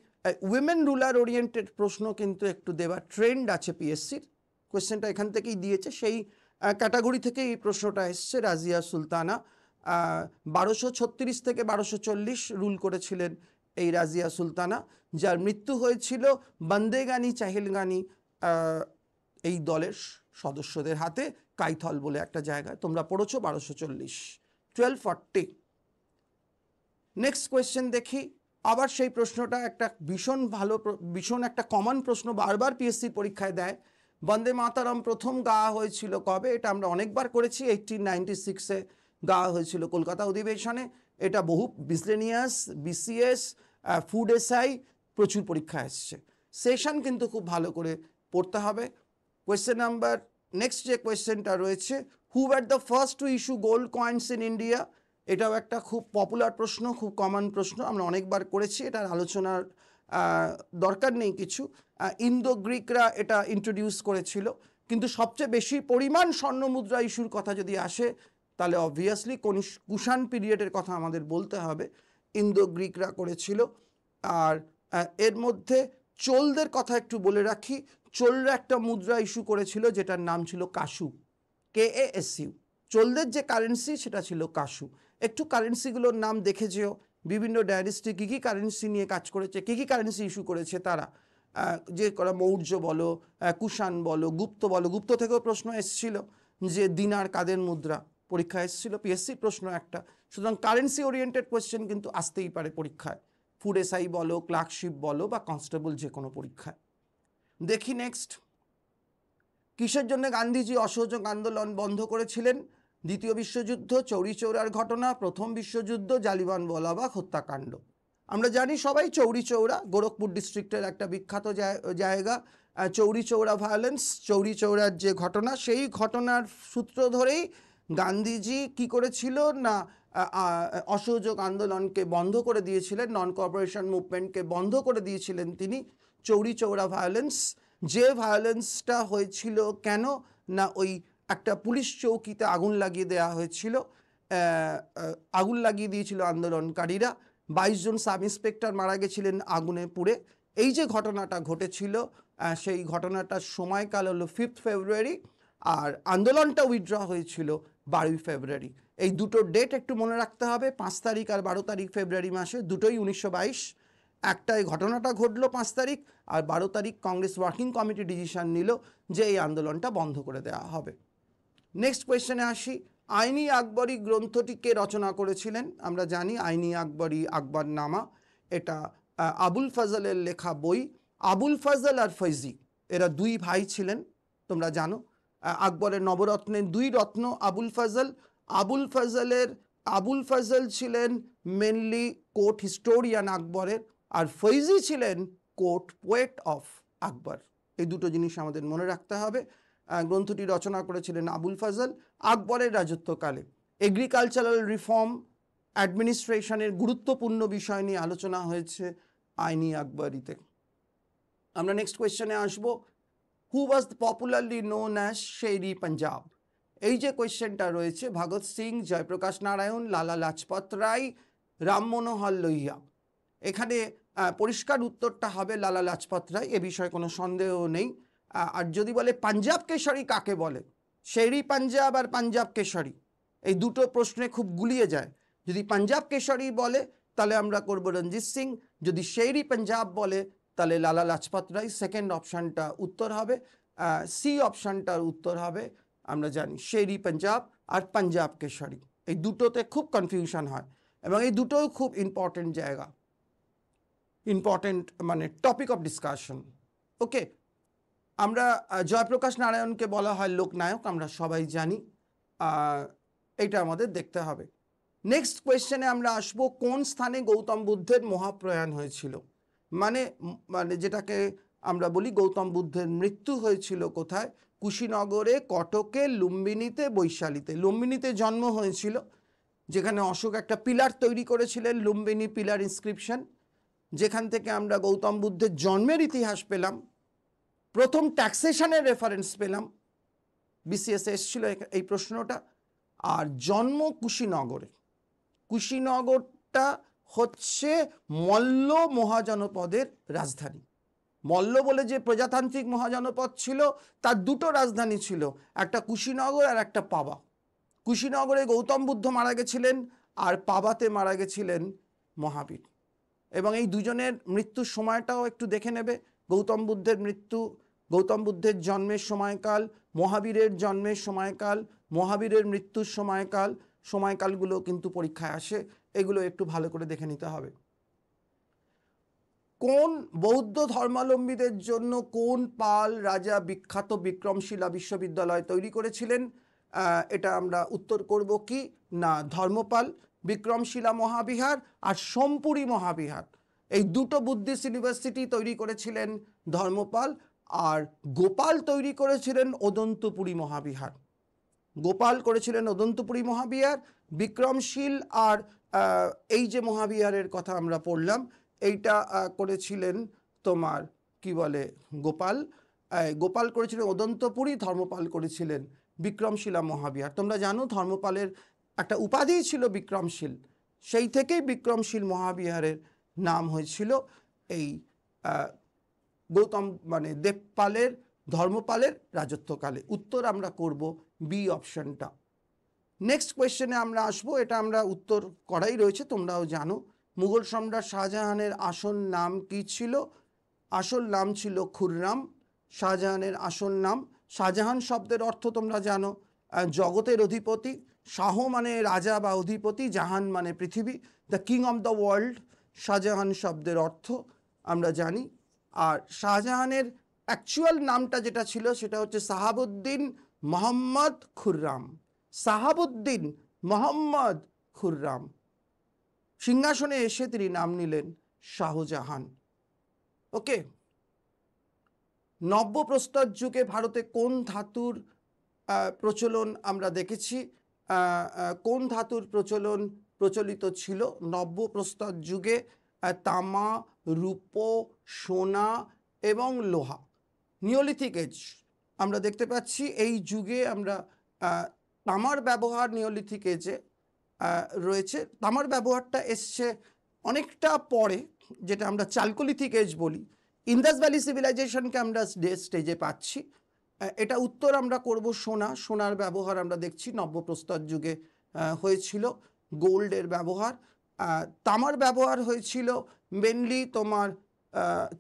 [SPEAKER 1] উইমেন রুলার ওরিয়েন্টেড প্রশ্ন কিন্তু একটু দেওয়ার ট্রেন্ড আছে পিএসসির কোয়েশ্চেনটা এখান থেকেই দিয়েছে সেই ক্যাটাগরি থেকে এই প্রশ্নটা এসছে রাজিয়া সুলতানা বারোশো ছত্রিশ থেকে বারোশো চল্লিশ রুল করেছিলেন এই রাজিয়া সুলতানা যার মৃত্যু হয়েছিল বান্দেগানি চাহিলগানি এই দলের সদস্যদের হাতে কাইথল বলে একটা জায়গায় তোমরা পড়েছো বারোশো চল্লিশ টুয়েলভ ফর্টি নেক্সট কোয়েশ্চেন দেখি আবার সেই প্রশ্নটা একটা ভীষণ ভালো ভীষণ একটা কমন প্রশ্ন বারবার পিএসসি পরীক্ষায় দেয় বন্দে মাতারাম প্রথম গাওয়া হয়েছিল কবে এটা আমরা অনেকবার করেছি এইটিন নাইনটি সিক্সে গাওয়া হয়েছিল কলকাতা অধিবেশনে এটা বহু বিসলেনিয়াস বিসিএস ফুড এসআই প্রচুর পরীক্ষা এসছে সেশন কিন্তু খুব ভালো করে পড়তে হবে কোয়েশ্চেন নাম্বার নেক্সট যে কোয়েশ্চেনটা রয়েছে who at the first to issue gold coins in India এটাও একটা খুব পপুলার প্রশ্ন খুব কমন প্রশ্ন আমরা অনেকবার করেছি এটার আলোচনার দরকার নেই কিছু ইন্দো গ্রিকরা এটা ইন্ট্রোডিউস করেছিল কিন্তু সবচেয়ে বেশি পরিমাণ স্বর্ণমুদ্রা ইস্যুর কথা যদি আসে তাহলে অবভিয়াসলি কোন কুষাণ পিরিয়ডের কথা আমাদের বলতে হবে ইন্দো গ্রিকরা করেছিল আর এর মধ্যে চোলদের কথা একটু বলে রাখি চোলরা একটা মুদ্রা ইস্যু করেছিল যেটার নাম ছিল কাসু কে এ এস ইউ চোলদের যে কারেন্সি সেটা ছিল কাসু একটু কারেন্সিগুলোর নাম দেখে যেও বিভিন্ন ডায়ারিস্টি কী কী কারেন্সি নিয়ে কাজ করেছে কী কী কারেন্সি ইস্যু করেছে তারা যে করা মৌর্য বলো কুষাণ বলো গুপ্ত বলো গুপ্ত থেকেও প্রশ্ন এসছিল যে দিনার কাদের মুদ্রা পরীক্ষা এসেছিলো পিএসসি প্রশ্ন একটা সুতরাং কারেন্সি ওরিয়েন্টেড কোয়েশ্চেন কিন্তু আসতেই পারে পরীক্ষায় ফুড এসআই বলো ক্লার্কশিপ বলো বা কনস্টেবল যে কোনো পরীক্ষায় দেখি নেক্সট কিসের জন্য গান্ধীজি অসহযোগ আন্দোলন বন্ধ করেছিলেন দ্বিতীয় বিশ্বযুদ্ধ চৌরি চৌরার ঘটনা প্রথম বিশ্বযুদ্ধ জালিবান বা হত্যাকাণ্ড আমরা জানি সবাই চৌরি চৌরা গোরখপুর ডিস্ট্রিক্টের একটা বিখ্যাত জায়গা চৌরি চৌরা ভায়োলেন্স চৌরি চৌরার যে ঘটনা সেই ঘটনার সূত্র ধরেই গান্ধীজি কি করেছিল না অসহযোগ আন্দোলনকে বন্ধ করে দিয়েছিলেন নন কর্পোরেশন মুভমেন্টকে বন্ধ করে দিয়েছিলেন তিনি চৌরি চৌরা ভায়োলেন্স যে ভায়োলেন্সটা হয়েছিল কেন না ওই একটা পুলিশ চৌকিতে আগুন লাগিয়ে দেয়া হয়েছিল আগুন লাগিয়ে দিয়েছিল আন্দোলনকারীরা বাইশ জন সাব ইন্সপেক্টর মারা গেছিলেন আগুনে পুড়ে এই যে ঘটনাটা ঘটেছিল সেই ঘটনাটার সময়কাল হলো ফিফথ ফেব্রুয়ারি আর আন্দোলনটা উইথড্র হয়েছিল বারোই ফেব্রুয়ারি এই দুটো ডেট একটু মনে রাখতে হবে পাঁচ তারিখ আর বারো তারিখ ফেব্রুয়ারি মাসে দুটোই উনিশশো বাইশ একটাই ঘটনাটা ঘটলো পাঁচ তারিখ আর বারো তারিখ কংগ্রেস ওয়ার্কিং কমিটি ডিসিশন নিল যে এই আন্দোলনটা বন্ধ করে দেওয়া হবে নেক্সট কোয়েশ্চেনে আসি আইনি আকবরী গ্রন্থটিকে রচনা করেছিলেন আমরা জানি আইনি আকবরী আকবর নামা এটা আবুল ফজলের লেখা বই আবুল ফজল আর ফৈজি এরা দুই ভাই ছিলেন তোমরা জানো আকবরের নবরত্নের দুই রত্ন আবুল ফজল আবুল ফজলের আবুল ফজল ছিলেন মেনলি কোর্ট হিস্টোরিয়ান আকবরের আর ফৈজি ছিলেন কোর্ট পোয়েট অফ আকবর এই দুটো জিনিস আমাদের মনে রাখতে হবে গ্রন্থটি রচনা করেছিলেন আবুল ফজল আকবরের রাজত্বকালে এগ্রিকালচারাল রিফর্ম অ্যাডমিনিস্ট্রেশনের গুরুত্বপূর্ণ বিষয় নিয়ে আলোচনা হয়েছে আইনি আকবরিতে আমরা নেক্সট কোয়েশ্চনে আসবো who was popularly known as Sheri Punjab এই যে কোয়েশ্চেনটা রয়েছে ভগৎ সিং জয়প্রকাশ নারায়ণ লালা লাজপত রায় রাম মনোহর লোহিয়া এখানে পরিষ্কার উত্তরটা হবে লালা লাজপত রায় এ বিষয়ে কোনো সন্দেহ নেই আর যদি বলে পাঞ্জাব কেশরী কাকে বলে শেরি পাঞ্জাব আর পাঞ্জাব কেশরী এই দুটো প্রশ্নে খুব গুলিয়ে যায় যদি পাঞ্জাব কেশরী বলে তাহলে আমরা করব রঞ্জিত সিং যদি শেরি পাঞ্জাব বলে তাহলে লালা লাজপত রায় সেকেন্ড অপশানটা উত্তর হবে সি অপশানটার উত্তর হবে আমরা জানি শেরি পাঞ্জাব আর পাঞ্জাব কেশরি এই দুটোতে খুব কনফিউশন হয় এবং এই দুটোও খুব ইম্পর্টেন্ট জায়গা ইম্পর্টেন্ট মানে টপিক অফ ডিসকাশন ওকে আমরা জয়প্রকাশ নারায়ণকে বলা হয় লোকনায়ক আমরা সবাই জানি এটা আমাদের দেখতে হবে নেক্সট কোয়েশ্চেনে আমরা আসব কোন স্থানে গৌতম বুদ্ধের মহাপ্রয়াণ হয়েছিল মানে মানে যেটাকে আমরা বলি গৌতম বুদ্ধের মৃত্যু হয়েছিল কোথায় কুশীনগরে কটকে লুম্বিনীতে বৈশালীতে লুম্বিনীতে জন্ম হয়েছিল যেখানে অশোক একটা পিলার তৈরি করেছিলেন লুম্বিনী পিলার ইনস্ক্রিপশন যেখান থেকে আমরা গৌতম বুদ্ধের জন্মের ইতিহাস পেলাম প্রথম ট্যাক্সেশনের রেফারেন্স পেলাম বিসিএস এসেছিল এই প্রশ্নটা আর জন্ম কুশীনগরে কুশীনগরটা হচ্ছে মল্ল মহাজনপদের রাজধানী মল্ল বলে যে প্রজাতান্ত্রিক মহাজনপদ ছিল তার দুটো রাজধানী ছিল একটা কুশীনগর আর একটা পাবা কুশীনগরে গৌতম বুদ্ধ মারা গেছিলেন আর পাবাতে মারা গেছিলেন মহাবীর এবং এই দুজনের মৃত্যুর সময়টাও একটু দেখে নেবে গৌতম বুদ্ধের মৃত্যু গৌতম বুদ্ধের জন্মের সময়কাল মহাবীরের জন্মের সময়কাল মহাবীরের মৃত্যুর সময়কাল সময়কালগুলো কিন্তু পরীক্ষায় আসে এগুলো একটু ভালো করে দেখে নিতে হবে কোন বৌদ্ধ ধর্মাবলম্বীদের জন্য কোন পাল রাজা বিখ্যাত বিক্রমশিলা বিশ্ববিদ্যালয় তৈরি করেছিলেন এটা আমরা উত্তর করব কি না ধর্মপাল বিক্রমশিলা মহাবিহার আর সোমপুরী মহাবিহার এই দুটো বুদ্ধিস্ট ইউনিভার্সিটি তৈরি করেছিলেন ধর্মপাল আর গোপাল তৈরি করেছিলেন অদন্তপুরী মহাবিহার গোপাল করেছিলেন অদন্তপুরী মহাবিহার বিক্রমশীল আর এই যে মহাবিহারের কথা আমরা পড়লাম এইটা করেছিলেন তোমার কি বলে গোপাল গোপাল করেছিলেন অদন্তপুরী ধর্মপাল করেছিলেন বিক্রমশিলা মহাবিহার তোমরা জানো ধর্মপালের একটা উপাধি ছিল বিক্রমশীল সেই থেকেই বিক্রমশীল মহাবিহারের নাম হয়েছিল এই গৌতম মানে দেবপালের ধর্মপালের রাজত্বকালে উত্তর আমরা করব বি অপশনটা নেক্সট কোয়েশ্চেনে আমরা আসব এটা আমরা উত্তর করাই রয়েছে তোমরাও জানো মুঘল সম্রাট শাহজাহানের আসল নাম কি ছিল আসল নাম ছিল খুররাম শাহজাহানের আসল নাম শাহজাহান শব্দের অর্থ তোমরা জানো জগতের অধিপতি শাহ মানে রাজা বা অধিপতি জাহান মানে পৃথিবী the king of the world Shahjahan শব্দের অর্থ আমরা জানি আর শাহজাহানের অ্যাকচুয়াল নামটা যেটা ছিল সেটা হচ্ছে সাহাবুদ্দিন মোহাম্মদ খুররাম সাহাবুদ্দিন মোহাম্মদ খুররাম সিংহাসনে এসে তিনি নাম নিলেন শাহজাহান ওকে নব্য প্রস্তর যুগে ভারতে কোন ধাতুর প্রচলন আমরা দেখেছি কোন ধাতুর প্রচলন প্রচলিত ছিল নব্য প্রস্তর যুগে তামা রূপ সোনা এবং লোহা নিওলিথিক এজ আমরা দেখতে পাচ্ছি এই যুগে আমরা তামার ব্যবহার নিওলিথিক এজে রয়েছে তামার ব্যবহারটা এসছে অনেকটা পরে যেটা আমরা চালকোলিথিক এজ বলি ইন্দাস ভ্যালি সিভিলাইজেশনকে আমরা স্টেজে পাচ্ছি এটা উত্তর আমরা করব সোনা সোনার ব্যবহার আমরা দেখছি নব্যপ্রস্তর যুগে হয়েছিল গোল্ডের ব্যবহার তামার ব্যবহার হয়েছিল মেনলি তোমার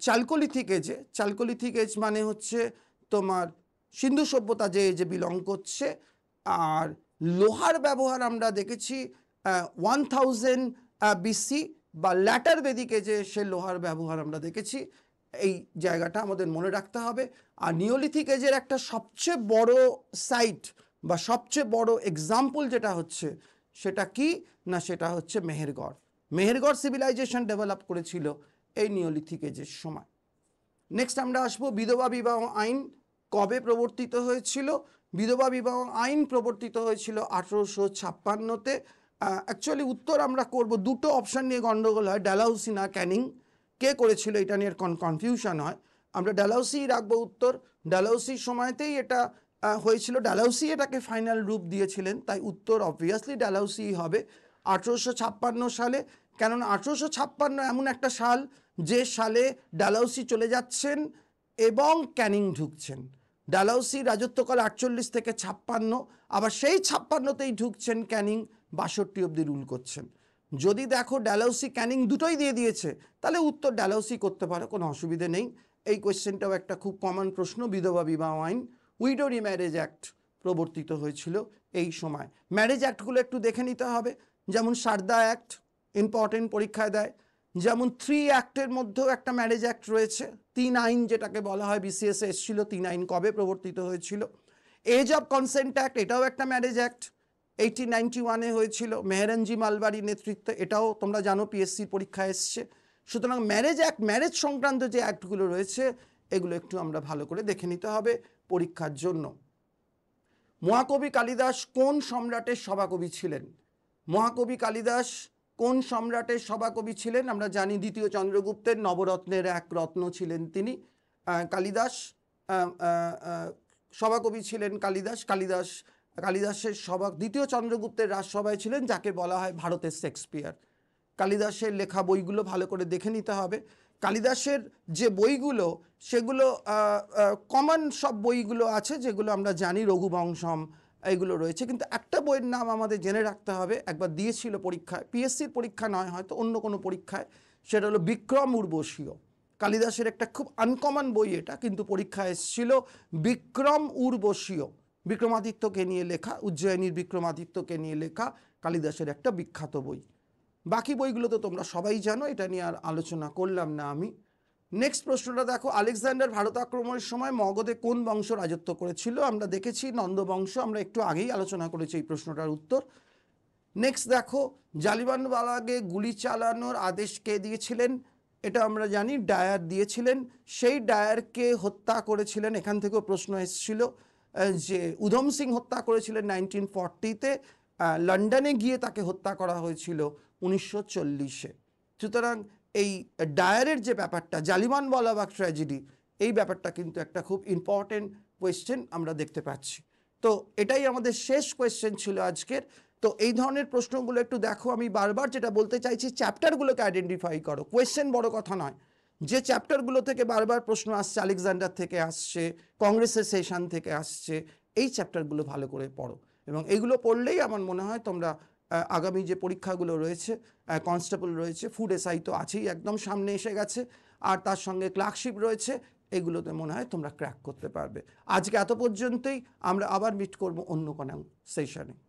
[SPEAKER 1] চালকোলিথিক এজে চালকোলিথিক এজ মানে হচ্ছে তোমার সিন্ধু সভ্যতা যে এজে বিলং করছে আর লোহার ব্যবহার আমরা দেখেছি ওয়ান থাউজেন্ড বিসি বা ল্যাটার বেদিকে যে সে লোহার ব্যবহার আমরা দেখেছি এই জায়গাটা আমাদের মনে রাখতে হবে আর নিওলিথিক এজের একটা সবচেয়ে বড় সাইট বা সবচেয়ে বড় এক্সাম্পল যেটা হচ্ছে সেটা কি না সেটা হচ্ছে মেহেরগড় মেহেরগড় সিভিলাইজেশন ডেভেলপ করেছিল এই নিওলিথিক এজের সময় নেক্সট আমরা আসবো বিধবা বিবাহ আইন কবে প্রবর্তিত হয়েছিল বিধবা বিবাহ আইন প্রবর্তিত হয়েছিল আঠেরোশো ছাপ্পান্নতে অ্যাকচুয়ালি উত্তর আমরা করব দুটো অপশান নিয়ে গণ্ডগোল হয় ডালাউসি না ক্যানিং কে করেছিল এটা নিয়ে কনফিউশন হয় আমরা ডালাউসি রাখবো উত্তর ডালাউসির সময়তেই এটা হয়েছিল ডালাউসি এটাকে ফাইনাল রূপ দিয়েছিলেন তাই উত্তর অবভিয়াসলি ডালাউসিই হবে আঠেরোশো ছাপ্পান্ন সালে কেননা আঠেরোশো ছাপ্পান্ন এমন একটা সাল যে সালে ডালাউসি চলে যাচ্ছেন এবং ক্যানিং ঢুকছেন ডালাউসি রাজত্বকাল আটচল্লিশ থেকে ছাপ্পান্ন আবার সেই ছাপ্পান্নতেই ঢুকছেন ক্যানিং বাষট্টি অবধি রুল করছেন যদি দেখো ডালাউসি ক্যানিং দুটোই দিয়ে দিয়েছে তাহলে উত্তর ডালাউসি করতে পারো কোনো অসুবিধে নেই এই কোয়েশ্চেনটাও একটা খুব কমন প্রশ্ন বিধবা বিবাহ আইন উইডো রিম্যারেজ অ্যাক্ট প্রবর্তিত হয়েছিল এই সময় ম্যারেজ অ্যাক্টগুলো একটু দেখে নিতে হবে যেমন সারদা অ্যাক্ট ইম্পর্টেন্ট পরীক্ষায় দেয় যেমন থ্রি অ্যাক্টের মধ্যেও একটা ম্যারেজ অ্যাক্ট রয়েছে তিন আইন যেটাকে বলা হয় বিসিএস এসছিল তিন আইন কবে প্রবর্তিত হয়েছিল এজ অফ কনসেন্ট অ্যাক্ট এটাও একটা ম্যারেজ অ্যাক্ট এইটিন নাইনটি ওয়ানে হয়েছিল মেহরঞ্জি মালবাড়ির নেতৃত্বে এটাও তোমরা জানো পিএসসির পরীক্ষা এসছে সুতরাং ম্যারেজ অ্যাক্ট ম্যারেজ সংক্রান্ত যে অ্যাক্টগুলো রয়েছে এগুলো একটু আমরা ভালো করে দেখে নিতে হবে পরীক্ষার জন্য মহাকবি কালিদাস কোন সম্রাটের সভাকবি ছিলেন মহাকবি কালিদাস কোন সম্রাটের সভাকবি ছিলেন আমরা জানি দ্বিতীয় চন্দ্রগুপ্তের নবরত্নের এক রত্ন ছিলেন তিনি কালিদাস সভাকবি ছিলেন কালিদাস কালিদাস কালিদাসের সভা দ্বিতীয় চন্দ্রগুপ্তের রাজসভায় ছিলেন যাকে বলা হয় ভারতের শেক্সপিয়ার কালিদাসের লেখা বইগুলো ভালো করে দেখে নিতে হবে কালিদাসের যে বইগুলো সেগুলো কমন সব বইগুলো আছে যেগুলো আমরা জানি রঘুবংশম এইগুলো রয়েছে কিন্তু একটা বইয়ের নাম আমাদের জেনে রাখতে হবে একবার দিয়েছিল পরীক্ষায় পিএসসির পরীক্ষা নয় হয়তো অন্য কোনো পরীক্ষায় সেটা হলো বিক্রম উর্বশীয় কালিদাসের একটা খুব আনকমন বই এটা কিন্তু পরীক্ষা এসেছিল বিক্রম উর্বশীয় বিক্রমাদিত্যকে নিয়ে লেখা উজ্জয়িনীর বিক্রমাদিত্যকে নিয়ে লেখা কালিদাসের একটা বিখ্যাত বই বাকি বইগুলো তো তোমরা সবাই জানো এটা নিয়ে আর আলোচনা করলাম না আমি নেক্সট প্রশ্নটা দেখো আলেকজান্ডার ভারত আক্রমণের সময় মগধে কোন বংশ রাজত্ব করেছিল আমরা দেখেছি নন্দবংশ আমরা একটু আগেই আলোচনা করেছি এই প্রশ্নটার উত্তর নেক্সট দেখো জালিবানওয়ালাকে গুলি চালানোর আদেশ কে দিয়েছিলেন এটা আমরা জানি ডায়ার দিয়েছিলেন সেই ডায়ারকে হত্যা করেছিলেন এখান থেকেও প্রশ্ন এসেছিল যে উধম সিং হত্যা করেছিলেন নাইনটিন ফর্টিতে লন্ডনে গিয়ে তাকে হত্যা করা হয়েছিল উনিশশো চল্লিশে সুতরাং এই ডায়ারের যে ব্যাপারটা জালিমান বা ট্র্যাজেডি এই ব্যাপারটা কিন্তু একটা খুব ইম্পর্টেন্ট কোয়েশ্চেন আমরা দেখতে পাচ্ছি তো এটাই আমাদের শেষ কোয়েশ্চেন ছিল আজকের তো এই ধরনের প্রশ্নগুলো একটু দেখো আমি বারবার যেটা বলতে চাইছি চ্যাপ্টারগুলোকে আইডেন্টিফাই করো কোয়েশ্চেন বড় কথা নয় যে চ্যাপ্টারগুলো থেকে বারবার প্রশ্ন আসছে আলেকজান্ডার থেকে আসছে কংগ্রেসের সেশন থেকে আসছে এই চ্যাপ্টারগুলো ভালো করে পড়ো এবং এগুলো পড়লেই আমার মনে হয় তোমরা আগামী যে পরীক্ষাগুলো রয়েছে কনস্টেবল রয়েছে ফুড এসআই তো আছেই একদম সামনে এসে গেছে আর তার সঙ্গে ক্লার্কশিপ রয়েছে এগুলোতে মনে হয় তোমরা ক্র্যাক করতে পারবে আজকে এত পর্যন্তই আমরা আবার মিট করব অন্য কোনো সেশনে